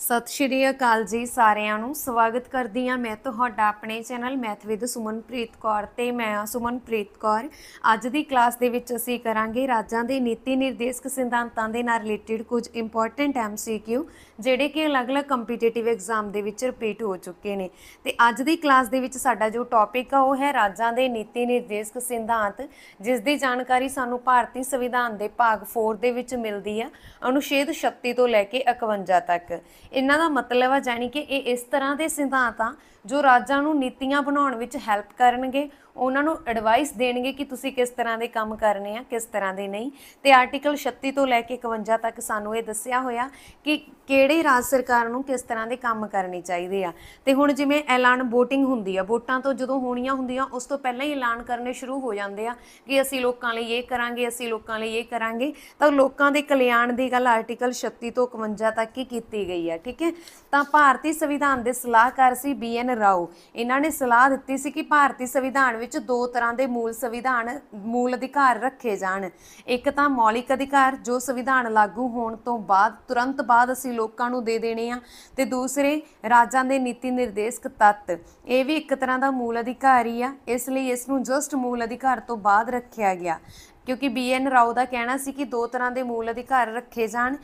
ਸਤਿ ਸ਼੍ਰੀ ਅਕਾਲ ਜੀ ਸਾਰਿਆਂ ਨੂੰ ਸਵਾਗਤ ਕਰਦੀ ਹਾਂ ਮੈਂ ਤੁਹਾਡਾ ਆਪਣੇ channel Math with Sumanpreet Kaur ਤੇ ਮੈਂ ਹਾਂ ਸੁਮਨਪ੍ਰੀਤ ਕੌਰ ਅੱਜ ਦੀ ਕਲਾਸ ਦੇ ਵਿੱਚ ਅਸੀਂ ਕਰਾਂਗੇ ਰਾਜਾਂ ਦੇ ਨੀਤੀ ਨਿਰਦੇਸ਼ਕ ਸਿਧਾਂਤਾਂ ਦੇ ਨਾਲ ਰਿਲੇਟਡ ਕੁਝ ਇੰਪੋਰਟੈਂਟ ਐਮਸੀਕਿਊ ਜਿਹੜੇ ਕਿ ਅਲੱਗ-ਅਲੱਗ ਕੰਪੀਟੀਟਿਵ ਐਗਜ਼ਾਮ ਦੇ ਵਿੱਚ ਰਿਪੀਟ ਹੋ ਚੁੱਕੇ ਨੇ ਤੇ ਅੱਜ ਦੀ ਕਲਾਸ ਦੇ ਵਿੱਚ ਸਾਡਾ ਜੋ ਟੌਪਿਕ ਆ ਉਹ ਹੈ ਰਾਜਾਂ ਦੇ ਨੀਤੀ ਨਿਰਦੇਸ਼ਕ ਸਿਧਾਂਤ ਜਿਸ ਦੀ ਜਾਣਕਾਰੀ ਸਾਨੂੰ ਭਾਰਤੀ ਸੰਵਿਧਾਨ ਦੇ ਭਾਗ 4 ਦੇ ਵਿੱਚ ਮਿਲਦੀ ਆ ਅਨੁਛੇਦ 36 ਤੋਂ ਲੈ ਕੇ 51 ਤੱਕ ਇਹਨਾਂ ਦਾ ਮਤਲਬ ਆ ਜਾਨੀ ਕਿ ਇਹ ਇਸ ਤਰ੍ਹਾਂ ਦੇ ਸਿਧਾਂਤ ਆ ਜੋ ਰਾਜਾਂ ਨੂੰ ਨੀਤੀਆਂ ਬਣਾਉਣ ਵਿੱਚ ਹੈਲਪ ਕਰਨਗੇ ਉਹਨਾਂ ਨੂੰ ਐਡਵਾਈਸ ਦੇਣਗੇ ਕਿ ਤੁਸੀਂ ਕਿਸ ਤਰ੍ਹਾਂ ਦੇ ਕੰਮ ਕਰਨੇ ਆ ਕਿਸ ਤਰ੍ਹਾਂ ਦੇ ਨਹੀਂ ਤੇ ਆਰਟੀਕਲ 36 ਤੋਂ ਲੈ ਕੇ 51 ਤੱਕ ਸਾਨੂੰ ਇਹ ਦੱਸਿਆ ਹੋਇਆ ਕਿ ਕਿਹੜੇ ਰਾਜ ਸਰਕਾਰ ਨੂੰ ਕਿਸ ਤਰ੍ਹਾਂ ਦੇ ਕੰਮ ਕਰਨੇ ਚਾਹੀਦੇ ਆ ਤੇ ਹੁਣ ਜਿਵੇਂ ਐਲਾਨ VOTING ਹੁੰਦੀ ਆ ਵੋਟਾਂ ਤੋਂ ਜਦੋਂ ਹੋਣੀਆਂ ਹੁੰਦੀਆਂ ਉਸ ਤੋਂ ਪਹਿਲਾਂ ਹੀ ਐਲਾਨ ਕਰਨੇ ਸ਼ੁਰੂ ਹੋ ਜਾਂਦੇ ਆ ਕਿ ਅਸੀਂ ਲੋਕਾਂ ਲਈ ਇਹ ਕਰਾਂਗੇ ਅਸੀਂ ਲੋਕਾਂ ਲਈ ਇਹ ਕਰਾਂਗੇ ਤਾਂ ਲੋਕਾਂ ਦੇ ਕਲਿਆਣ ਦੀ ਗੱਲ ਆਰਟੀਕਲ 36 ਤੋਂ 51 ਤੱਕ ਹੀ ਕੀਤੀ ਗਈ ਆ ਠੀਕ ਹੈ ਤਾਂ ਭਾਰਤੀ ਸੰਵਿਧਾਨ ਦੇ ਸਲਾਹਕਾਰ ਸੀ ਬੀਐਨ ਰਾਓ ਇਹਨਾਂ ਨੇ ਸਲਾਹ ਦਿੱਤੀ ਸੀ ਕਿ ਭਾਰਤੀ ਸੰਵਿਧਾਨ ਵਿੱਚ ਦੋ ਤਰ੍ਹਾਂ ਦੇ ਮੂਲ ਸੰਵਿਧਾਨ ਮੂਲ ਅਧਿਕਾਰ ਰੱਖੇ ਜਾਣ ਇੱਕ ਤਾਂ ਮੌਲਿਕ ਅਧਿਕਾਰ ਜੋ ਸੰਵਿਧਾਨ ਲਾਗੂ ਹੋਣ ਤੋਂ ਬਾਅਦ ਤੁਰੰਤ ਬਾਅਦ ਅਸੀਂ ਲੋਕਾਂ ਨੂੰ ਦੇ ਦੇਣੇ ਆ ਤੇ ਦੂਸਰੇ ਰਾਜਾਂ ਦੇ ਨੀਤੀ ਨਿਰਦੇਸ਼ਕ ਤੱਤ ਇਹ ਵੀ ਇੱਕ ਤਰ੍ਹਾਂ ਦਾ ਮੂਲ ਅਧਿਕਾਰ ਹੀ ਆ ਇਸ ਲਈ ਇਸ ਨੂੰ ਜਸਟ ਮੂਲ ਅਧਿਕਾਰ ਤੋਂ ਬਾਅਦ ਰੱਖਿਆ ਗਿਆ ਕਿਉਂਕਿ ਬੀਐਨ ਰਾਓ ਦਾ ਕਹਿਣਾ ਸੀ ਕਿ ਦੋ ਤਰ੍ਹਾਂ ਦੇ ਮੂਲ ਅਧਿਕਾਰ ਰੱਖੇ ਜਾਣ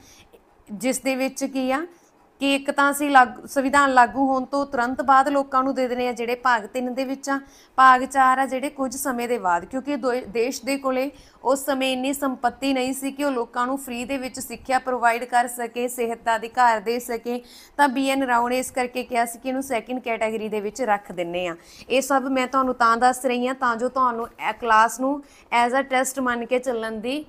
ਜਿਸ ਦੇ ਵਿੱਚ ਕੀ ਆ ਕਿ ਇੱਕ ਤਾਂ ਅਸੀਂ ਸੰਵਿਧਾਨ ਲਾਗੂ ਹੋਣ ਤੋਂ ਤੁਰੰਤ ਬਾਅਦ ਲੋਕਾਂ ਨੂੰ ਦੇ ਦੇਣੇ ਆ ਜਿਹੜੇ ਭਾਗ 3 ਦੇ ਵਿੱਚ ਆ ਭਾਗ 4 ਆ ਜਿਹੜੇ ਕੁਝ ਸਮੇਂ ਦੇ ਬਾਅਦ ਕਿਉਂਕਿ ਦੇਸ਼ ਦੇ ਕੋਲੇ ਉਸ ਸਮੇਂ ਇੰਨੀ ਸੰਪਤੀ ਨਹੀਂ ਸੀ ਕਿ ਉਹ ਲੋਕਾਂ ਨੂੰ ਫ੍ਰੀ ਦੇ ਵਿੱਚ ਸਿੱਖਿਆ ਪ੍ਰੋਵਾਈਡ ਕਰ ਸਕੇ ਸਿਹਤ ਦਾ ਅਧਿਕਾਰ ਦੇ ਸਕੇ ਤਾਂ ਬੀਐਨ ਰਾਓ ਨੇ ਇਸ ਕਰਕੇ ਕਿਹਾ ਸੀ ਕਿ ਇਹਨੂੰ ਸੈਕਿੰਡ ਕੈਟਾਗਰੀ ਦੇ ਵਿੱਚ ਰੱਖ ਦਿੰਨੇ ਆ ਇਹ ਸਭ ਮੈਂ ਤੁਹਾਨੂੰ ਤਾਂ ਦੱਸ ਰਹੀ ਆ ਤਾਂ ਜੋ ਤੁਹਾਨੂੰ ਇਹ ਕਲਾਸ ਨੂੰ ਐਜ਼ ਅ ਟੈਸਟ ਮੰਨ ਕੇ ਚੱਲਣ ਦੀ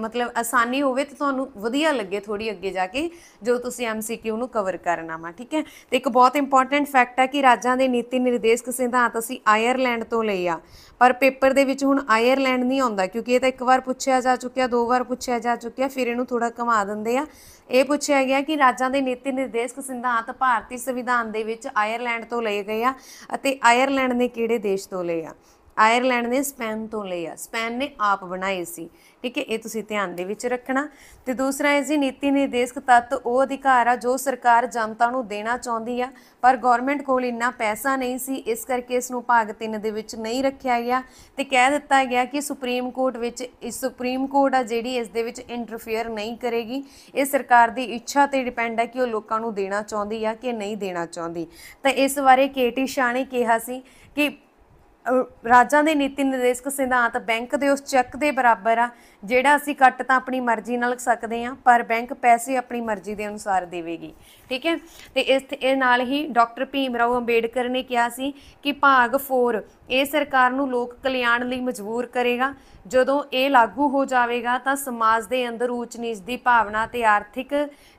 ਮਤਲਬ ਆਸਾਨੀ ਹੋਵੇ ਤੇ ਤੁਹਾਨੂੰ ਵਧੀਆ ਲੱਗੇ ਥੋੜੀ ਅੱਗੇ ਜਾ ਕੇ ਜੋ ਤੁਸੀਂ ਐਮਸੀਕਿਊ ਨੂੰ ਕਵਰ ਕਰਨਾ ਵਾ ਠੀਕ ਹੈ ਤੇ ਇੱਕ ਬਹੁਤ ਇੰਪੋਰਟੈਂਟ ਫੈਕਟ ਹੈ ਕਿ ਰਾਜਾਂ ਦੇ ਨੀਤੀ ਨਿਰਦੇਸ਼ਕ ਸਿਧਾਂਤ ਅਸੀਂ ਆਇਰਲੈਂਡ ਤੋਂ ਲਏ ਆ ਪਰ ਪੇਪਰ ਦੇ ਵਿੱਚ ਹੁਣ ਆਇਰਲੈਂਡ ਨਹੀਂ ਆਉਂਦਾ ਕਿਉਂਕਿ ਇਹ ਤਾਂ ਇੱਕ ਵਾਰ ਪੁੱਛਿਆ ਜਾ ਚੁੱਕਿਆ ਦੋ ਵਾਰ ਪੁੱਛਿਆ ਜਾ ਚੁੱਕਿਆ ਫਿਰ ਇਹਨੂੰ ਥੋੜਾ ਘਮਾ ਦਿੰਦੇ ਆ ਇਹ ਪੁੱਛਿਆ ਗਿਆ ਕਿ ਰਾਜਾਂ ਦੇ ਨੀਤੀ ਨਿਰਦੇਸ਼ਕ ਸਿਧਾਂਤ ਭਾਰਤੀ ਸੰਵਿਧਾਨ ਦੇ ਵਿੱਚ ਆਇਰਲੈਂਡ ਤੋਂ ਲਏ ਗਏ ਆ ਅਤੇ ਆਇਰਲੈਂਡ ਨੇ ਕਿਹੜੇ ਦੇਸ਼ ਤੋਂ ਲਏ ਆ ਆਇਰਲੈਂਡ ਨੇ ਸਪੈਨ ਤੋਂ ਲਈ ਆ ਸਪੈਨ ਨੇ ਆਪ ਬਣਾਈ ਸੀ ਠੀਕ ਹੈ ਇਹ ਤੁਸੀਂ ਧਿਆਨ ਦੇ ਵਿੱਚ ਰੱਖਣਾ ਤੇ ਦੂਸਰਾ ਹੈ ਜੀ ਨੀਤੀ ਨਿਰਦੇਸ਼ਕ ਤੱਤ ਉਹ ਅਧਿਕਾਰ ਆ ਜੋ ਸਰਕਾਰ ਜਨਤਾ ਨੂੰ ਦੇਣਾ ਚਾਹੁੰਦੀ ਆ ਪਰ ਗਵਰਨਮੈਂਟ ਕੋਲ ਇੰਨਾ ਪੈਸਾ ਨਹੀਂ ਸੀ ਇਸ ਕਰਕੇ ਇਸ ਨੂੰ ਭਾਗ 3 ਦੇ ਵਿੱਚ ਨਹੀਂ ਰੱਖਿਆ ਗਿਆ ਤੇ ਕਹਿ ਦਿੱਤਾ ਗਿਆ ਕਿ ਸੁਪਰੀਮ ਕੋਰਟ ਵਿੱਚ ਇਸ ਸੁਪਰੀਮ ਕੋਰਟ ਆ ਜਿਹੜੀ ਇਸ ਦੇ ਵਿੱਚ ਇੰਟਰਫੇਅਰ ਨਹੀਂ ਕਰੇਗੀ ਇਹ ਸਰਕਾਰ ਦੀ ਇੱਛਾ ਤੇ ਡਿਪੈਂਡ ਹੈ ਕਿ ਉਹ ਲੋਕਾਂ ਨੂੰ ਦੇਣਾ ਚਾਹੁੰਦੀ ਆ ਕਿ ਨਹੀਂ ਦੇਣਾ ਚਾਹੁੰਦੀ ਤਾਂ ਇਸ ਬਾਰੇ ਕੇਟੀ ਸ਼ਾਹ ਨੇ ਕਿਹਾ ਸੀ ਕਿ ਰਾਜਾਂ ਦੇ ਨੀਤੀ ਨਿਰਦੇਸ਼ਕ ਸਿਧਾਂਤ ਬੈਂਕ ਦੇ ਉਸ ਚੈੱਕ ਦੇ ਬਰਾਬਰ ਆ ਜਿਹੜਾ ਅਸੀਂ ਕੱਟ ਤਾਂ ਆਪਣੀ ਮਰਜ਼ੀ ਨਾਲ ਸਕਦੇ ਆ ਪਰ ਬੈਂਕ ਪੈਸੇ ਆਪਣੀ ਮਰਜ਼ੀ ਦੇ ਅਨੁਸਾਰ ਦੇਵੇਗੀ ਠੀਕ ਹੈ ਤੇ ਇਸ ਇਹ ਨਾਲ ਹੀ ਡਾਕਟਰ ਭੀਮ ਰਾਓ ਅੰਬੇਡਕਰ ਨੇ ਕਿਹਾ ਸੀ ਕਿ ਭਾਗ 4 ਇਹ ਸਰਕਾਰ ਨੂੰ ਲੋਕ ਕਲਿਆਣ ਲਈ ਮਜਬੂਰ ਕਰੇਗਾ ਜਦੋਂ ਇਹ ਲਾਗੂ ਹੋ ਜਾਵੇਗਾ ਤਾਂ ਸਮਾਜ ਦੇ ਅੰਦਰ ਊਚ ਨੀਚ ਦੀ ਭਾਵਨਾ ਤੇ ਆਰਥਿਕ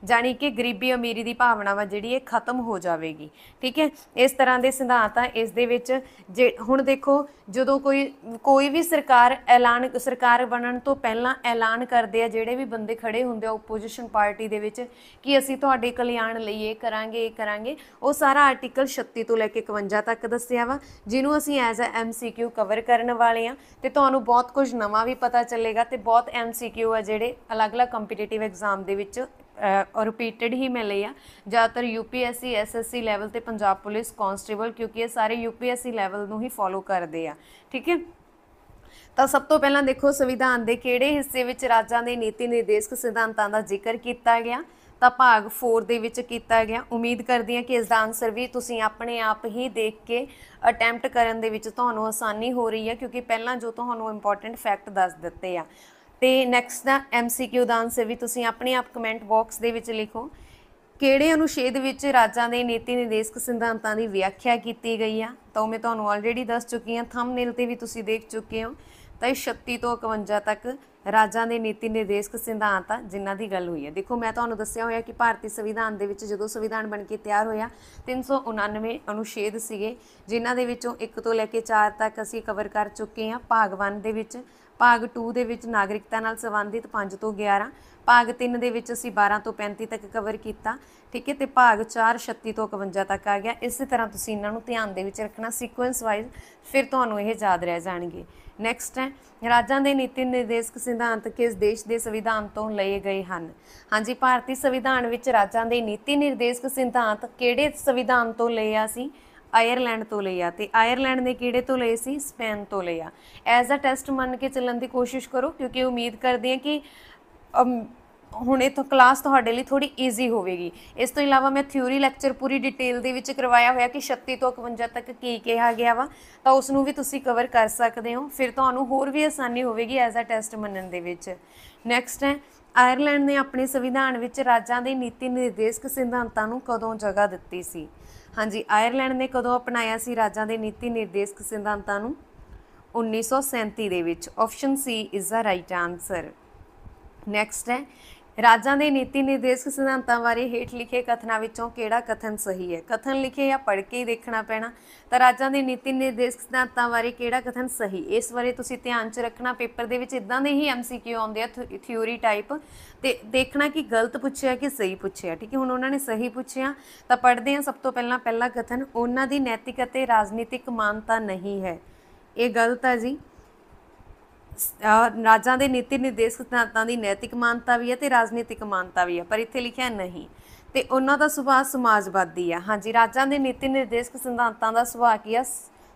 ਜਾਨੀ ਕਿ ਗਰੀਬੀ ਅਮੀਰੀ ਦੀ ਭਾਵਨਾ ਵਾ ਜਿਹੜੀ ਇਹ ਖਤਮ ਹੋ ਜਾਵੇਗੀ ਠੀਕ ਹੈ ਇਸ ਤਰ੍ਹਾਂ ਦੇ ਸਿਧਾਂਤ ਆ ਇਸ ਦੇ ਵਿੱਚ ਜੇ ਹੁਣ ਦੇਖੋ ਜਦੋਂ ਕੋਈ ਕੋਈ ਵੀ ਸਰਕਾਰ ਐਲਾਨ ਸਰਕਾਰ ਬਣਨ ਤੋਂ ਪਹਿਲਾਂ ਐਲਾਨ ਕਰਦੇ ਆ ਜਿਹੜੇ ਵੀ ਬੰਦੇ ਖੜੇ ਹੁੰਦੇ ਆ ਆਪੋਜੀਸ਼ਨ ਪਾਰਟੀ ਦੇ ਵਿੱਚ ਕਿ ਅਸੀਂ ਤੁਹਾਡੇ ਕਲਿਆਣ ਲਈ ਇਹ ਕਰਾਂਗੇ ਇਹ ਕਰਾਂਗੇ ਉਹ ਸਾਰਾ ਆਰਟੀਕਲ 36 ਤੋਂ ਲੈ ਕੇ 51 ਤੱਕ ਦੱਸਿਆ ਵਾ ਜਿਹਨੂੰ ਅਸੀਂ as as uh MCQ cover ਕਰਨ ਵਾਲੇ ਆ ਤੇ ਤੁਹਾਨੂੰ ਬਹੁਤ ਕੁਝ ਨਵਾਂ ਵੀ ਪਤਾ ਚੱਲੇਗਾ ਤੇ ਬਹੁਤ ਐਮਸੀਕਿਊ ਆ ਜਿਹੜੇ ਅਲੱਗ-ਅਲੱਗ ਕੰਪੀਟੀਟਿਵ ਐਗਜ਼ਾਮ ਦੇ ਵਿੱਚ ਰਿਪੀਟਡ ਹੀ ਮਿਲੇ ਆ ਜ਼ਿਆਦਾਤਰ ਯੂਪੀਐਸਸੀ ਐਸਐਸਸੀ ਲੈਵਲ ਤੇ ਪੰਜਾਬ ਪੁਲਿਸ ਕਾਂਸਟੇਬਲ ਕਿਉਂਕਿ ਇਹ ਸਾਰੇ ਯੂਪੀਐਸਸੀ ਲੈਵਲ ਨੂੰ ਹੀ ਫੋਲੋ ਕਰਦੇ ਆ ਠੀਕ ਹੈ ਤਾਂ ਸਭ ਤੋਂ ਪਹਿਲਾਂ ਦੇਖੋ ਸੰਵਿਧਾਨ ਦੇ ਕਿਹੜੇ ਹਿੱਸੇ ਵਿੱਚ ਰਾਜਾਂ ਦੇ ਨੀਤੀ ਨਿਰਦੇਸ਼ਕ ਸਿਧਾਂਤਾਂ ਦਾ ਜ਼ਿਕਰ ਕੀਤਾ ਗਿਆ ਤਾਂ ਭਾਗ 4 ਦੇ ਵਿੱਚ ਕੀਤਾ ਗਿਆ ਉਮੀਦ ਕਰਦੀ ਹਾਂ ਕਿ ਇਸ ਦਾ ਆਨਸਰ ਵੀ ਤੁਸੀਂ ਆਪਣੇ ਆਪ ਹੀ ਦੇਖ ਕੇ ਅਟੈਂਪਟ ਕਰਨ ਦੇ ਵਿੱਚ ਤੁਹਾਨੂੰ ਆਸਾਨੀ ਹੋ ਰਹੀ ਹੈ ਕਿਉਂਕਿ ਪਹਿਲਾਂ ਜੋ ਤੁਹਾਨੂੰ ਇੰਪੋਰਟੈਂਟ ਫੈਕਟ ਦੱਸ ਦਿੱਤੇ ਆ ਤੇ ਨੈਕਸਟ ਦਾ ਐਮਸੀਕਿਊ ਦਾ ਆਨਸਰ ਵੀ ਤੁਸੀਂ ਆਪਣੇ ਆਪ ਕਮੈਂਟ ਬਾਕਸ ਦੇ ਵਿੱਚ ਲਿਖੋ ਕਿਹੜੇ ਅਨੁਛੇਦ ਵਿੱਚ ਰਾਜਾਂ ਦੇ ਨੀਤੀ ਨਿਰਦੇਸ਼ਕ ਸਿਧਾਂਤਾਂ ਦੀ ਵਿਆਖਿਆ ਕੀਤੀ ਗਈ ਆ ਤਾਂ ਮੈਂ ਤੁਹਾਨੂੰ ਆਲਰੇਡੀ ਦੱਸ ਚੁੱਕੀ ਹਾਂ ਥੰਬਨੇਲ ਤੇ ਵੀ ਤੁਸੀਂ ਦੇਖ ਚੁੱਕੇ ਹੋ ਤਾਂ 36 ਤੋਂ 51 ਤੱਕ ਰਾਜਾਂ ਦੇ ਨੀਤੀ ਨਿਰਦੇਸ਼ਕ ਸਿਧਾਂਤ ਆ ਜਿਨ੍ਹਾਂ ਦੀ ਗੱਲ ਹੋਈ ਹੈ ਦੇਖੋ ਮੈਂ ਤੁਹਾਨੂੰ ਦੱਸਿਆ ਹੋਇਆ ਕਿ ਭਾਰਤੀ ਸੰਵਿਧਾਨ ਦੇ ਵਿੱਚ ਜਦੋਂ ਸੰਵਿਧਾਨ ਬਣ ਕੇ ਤਿਆਰ ਹੋਇਆ 399 ਅਨੁਛੇਦ ਸੀਗੇ ਜਿਨ੍ਹਾਂ ਦੇ ਵਿੱਚੋਂ 1 ਤੋਂ ਲੈ ਕੇ 4 ਤੱਕ ਅਸੀਂ ਕਵਰ ਕਰ ਚੁੱਕੇ ਹਾਂ ਭਾਗ 1 ਦੇ ਵਿੱਚ ਭਾਗ 2 ਦੇ ਵਿੱਚ ਨਾਗਰਿਕਤਾ ਨਾਲ ਸੰਬੰਧਿਤ 5 ਤੋਂ 11 ਭਾਗ 3 ਦੇ ਵਿੱਚ ਅਸੀਂ 12 ਤੋਂ 35 ਤੱਕ ਕਵਰ ਕੀਤਾ ਠੀਕ ਹੈ ਤੇ ਭਾਗ 4 36 ਤੋਂ 51 ਤੱਕ ਆ ਗਿਆ ਇਸੇ ਤਰ੍ਹਾਂ ਤੁਸੀਂ ਇਹਨਾਂ ਨੂੰ ਧਿਆਨ ਦੇ ਵਿੱਚ ਰੱਖਣਾ ਸੀਕੁਐਂਸ ਵਾਈਜ਼ ਫਿਰ ਤੁਹਾਨੂੰ ਇਹ ਯਾਦ ਰਹਿ ਜਾਣਗੇ ਨੈਕਸਟ ਹੈ ਰਾਜਾਂ ਦੇ ਨੀਤੀ ਨਿਰਦੇਸ਼ਕ ਸਿਧਾਂਤ ਕਿਸ ਦੇਸ਼ ਦੇ ਸੰਵਿਧਾਨ ਤੋਂ ਲਏ ਗਏ ਹਨ ਹਾਂਜੀ ਭਾਰਤੀ ਸੰਵਿਧਾਨ ਵਿੱਚ ਰਾਜਾਂ ਦੇ ਨੀਤੀ ਨਿਰਦੇਸ਼ਕ ਸਿਧਾਂਤ ਕਿਹੜੇ ਸੰਵਿਧਾਨ ਤੋਂ ਲਏ ਆ ਸੀ ਆਇਰਲੈਂਡ ਤੋਂ ਲਈਆ ਤੇ ਆਇਰਲੈਂਡ ਨੇ ਕਿਹੜੇ ਤੋਂ ਲਏ ਸੀ ਸਪੇਨ ਤੋਂ ਲਈਆ ਐਜ਼ ਅ ਟੈਸਟ ਮੰਨ ਕੇ ਚੱਲਣ ਦੀ ਕੋਸ਼ਿਸ਼ ਕਰੋ ਕਿਉਂਕਿ ਉਮੀਦ ਕਰਦੇ ਆ ਕਿ ਹੁਣ ਇਹ ਤੋਂ ਕਲਾਸ ਤੁਹਾਡੇ ਲਈ ਥੋੜੀ ਈਜ਼ੀ ਹੋਵੇਗੀ ਇਸ ਤੋਂ ਇਲਾਵਾ ਮੈਂ ਥਿਊਰੀ ਲੈਕਚਰ ਪੂਰੀ ਡਿਟੇਲ ਦੇ ਵਿੱਚ ਕਰਵਾਇਆ ਹੋਇਆ ਕਿ 36 ਤੋਂ 51 ਤੱਕ ਕੀ ਕਿਹਾ ਗਿਆ ਵਾ ਤਾਂ ਉਸ ਨੂੰ ਵੀ ਤੁਸੀਂ ਕਵਰ ਕਰ ਸਕਦੇ ਹੋ ਫਿਰ ਤੁਹਾਨੂੰ ਹੋਰ ਵੀ ਆਸਾਨੀ ਹੋਵੇਗੀ ਐਜ਼ ਅ ਟੈਸਟ ਮੰਨਣ ਦੇ ਵਿੱਚ ਨੈਕਸਟ ਹੈ ਆਇਰਲੈਂਡ ਨੇ ਆਪਣੇ ਸੰਵਿਧਾਨ ਵਿੱਚ ਰਾਜਾਂ ਦੇ ਨੀਤੀ ਨਿਰਦੇਸ਼ਕ ਸਿਧਾਂਤਾਂ ਨੂੰ ਕਦੋਂ ਜਗ੍ਹਾ ਦਿੱਤੀ ਸੀ ਹਾਂਜੀ ਆਇਰਲੈਂਡ ਨੇ ਕਦੋਂ ਅਪਣਾਇਆ ਸੀ ਰਾਜਾਂ ਦੇ ਨੀਤੀ ਨਿਰਦੇਸ਼ਕ ਸਿਧਾਂਤਾਂ ਨੂੰ 1937 ਦੇ ਵਿੱਚ option C is the right answer next ਹੈ ਰਾਜਾਂ ਦੇ ਨੀਤੀ ਨਿਰਦੇਸ਼ਕ ਸਿਧਾਂਤਾਂ ਬਾਰੇ ਹੇਠ ਲਿਖੇ ਕਥਨਾਂ ਵਿੱਚੋਂ ਕਿਹੜਾ ਕਥਨ ਸਹੀ ਹੈ ਕਥਨ ਲਿਖੇ ਜਾਂ ਪੜ੍ਹ ਕੇ ਹੀ ਦੇਖਣਾ ਪੈਣਾ ਤਾਂ ਰਾਜਾਂ ਦੇ ਨੀਤੀ ਨਿਰਦੇਸ਼ਕ ਸਿਧਾਂਤਾਂ ਬਾਰੇ ਕਿਹੜਾ ਕਥਨ ਸਹੀ ਇਸ ਬਾਰੇ ਤੁਸੀਂ ਧਿਆਨ 'ਚ ਰੱਖਣਾ ਪੇਪਰ ਦੇ ਵਿੱਚ ਇਦਾਂ ਦੇ ਹੀ ਐਮਸੀਕਿਊ ਆਉਂਦੇ ਆ ਥਿਊਰੀ ਟਾਈਪ ਤੇ ਦੇਖਣਾ ਕਿ ਗਲਤ ਪੁੱਛਿਆ ਕਿ ਸਹੀ ਪੁੱਛਿਆ ਠੀਕ ਹੈ ਹੁਣ ਉਹਨਾਂ ਨੇ ਸਹੀ ਪੁੱਛਿਆ ਤਾਂ ਪੜ੍ਹਦੇ ਹਾਂ ਸਭ ਤੋਂ ਪਹਿਲਾਂ ਪਹਿਲਾ ਕਥਨ ਉਹਨਾਂ ਦੀ ਨੈਤਿਕ ਅਤੇ ਰਾਜਨੀਤਿਕ ਮਾਨਤਾ ਨਹੀਂ ਹੈ ਇਹ ਗਲਤ ਹੈ ਜੀ ਰਾਜਾਂ ਦੇ ਨੀਤੀ ਨਿਰਦੇਸ਼ ਸਿਧਾਂਤਾਂ ਦੀ ਨੈਤਿਕ ਮਾਨਤਾ ਵੀ ਹੈ ਤੇ ਰਾਜਨੀਤਿਕ ਮਾਨਤਾ ਵੀ ਹੈ ਪਰ ਇੱਥੇ ਲਿਖਿਆ ਨਹੀਂ ਤੇ ਉਹਨਾਂ ਦਾ ਸੁਭਾਅ ਸਮਾਜਵਾਦੀ ਆ ਹਾਂਜੀ ਰਾਜਾਂ ਦੇ ਨੀਤੀ ਨਿਰਦੇਸ਼ਕ ਸਿਧਾਂਤਾਂ ਦਾ ਸੁਭਾਅ ਕੀ ਆ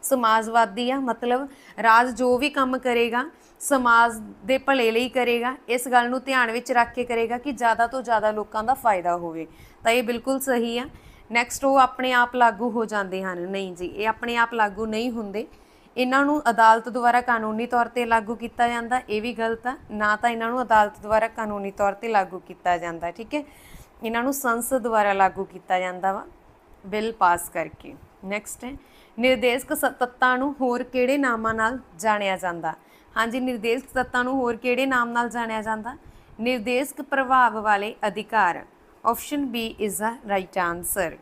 ਸਮਾਜਵਾਦੀ ਆ ਮਤਲਬ ਰਾਜ ਜੋ ਵੀ ਕੰਮ ਕਰੇਗਾ ਸਮਾਜ ਦੇ ਭਲੇ ਲਈ ਕਰੇਗਾ ਇਸ ਗੱਲ ਨੂੰ ਧਿਆਨ ਵਿੱਚ ਰੱਖ ਕੇ ਕਰੇਗਾ ਕਿ ਜ਼ਿਆਦਾ ਤੋਂ ਜ਼ਿਆਦਾ ਲੋਕਾਂ ਦਾ ਫਾਇਦਾ ਹੋਵੇ ਤਾਂ ਇਹ ਬਿਲਕੁਲ ਸਹੀ ਆ ਨੈਕਸਟ ਉਹ ਆਪਣੇ ਆਪ ਲਾਗੂ ਹੋ ਜਾਂਦੇ ਹਨ ਨਹੀਂ ਜੀ ਇਹ ਆਪਣੇ ਆਪ ਲਾਗੂ ਨਹੀਂ ਹੁੰਦੇ ਇਹਨਾਂ ਨੂੰ ਅਦਾਲਤ ਦੁਆਰਾ ਕਾਨੂੰਨੀ ਤੌਰ ਤੇ ਲਾਗੂ ਕੀਤਾ ਜਾਂਦਾ ਇਹ ਵੀ ਗਲਤ ਆ ਨਾ ਤਾਂ ਇਹਨਾਂ ਨੂੰ ਅਦਾਲਤ ਦੁਆਰਾ ਕਾਨੂੰਨੀ ਤੌਰ ਤੇ ਲਾਗੂ ਕੀਤਾ ਜਾਂਦਾ ਠੀਕ ਹੈ ਇਹਨਾਂ ਨੂੰ ਸੰਸਦ ਦੁਆਰਾ ਲਾਗੂ ਕੀਤਾ ਜਾਂਦਾ ਵਾ ਬਿੱਲ ਪਾਸ ਕਰਕੇ ਨੈਕਸਟ ਹੈ ਨਿਰਦੇਸ਼ਕ ਸੱਤਤਾ ਨੂੰ ਹੋਰ ਕਿਹੜੇ ਨਾਮਾਂ ਨਾਲ ਜਾਣਿਆ ਜਾਂਦਾ ਹਾਂਜੀ ਨਿਰਦੇਸ਼ਕ ਸੱਤਤਾ ਨੂੰ ਹੋਰ ਕਿਹੜੇ ਨਾਮ ਨਾਲ ਜਾਣਿਆ ਜਾਂਦਾ ਨਿਰਦੇਸ਼ਕ ਪ੍ਰਭਾਵ ਵਾਲੇ ਅਧਿਕਾਰ option B is the right answer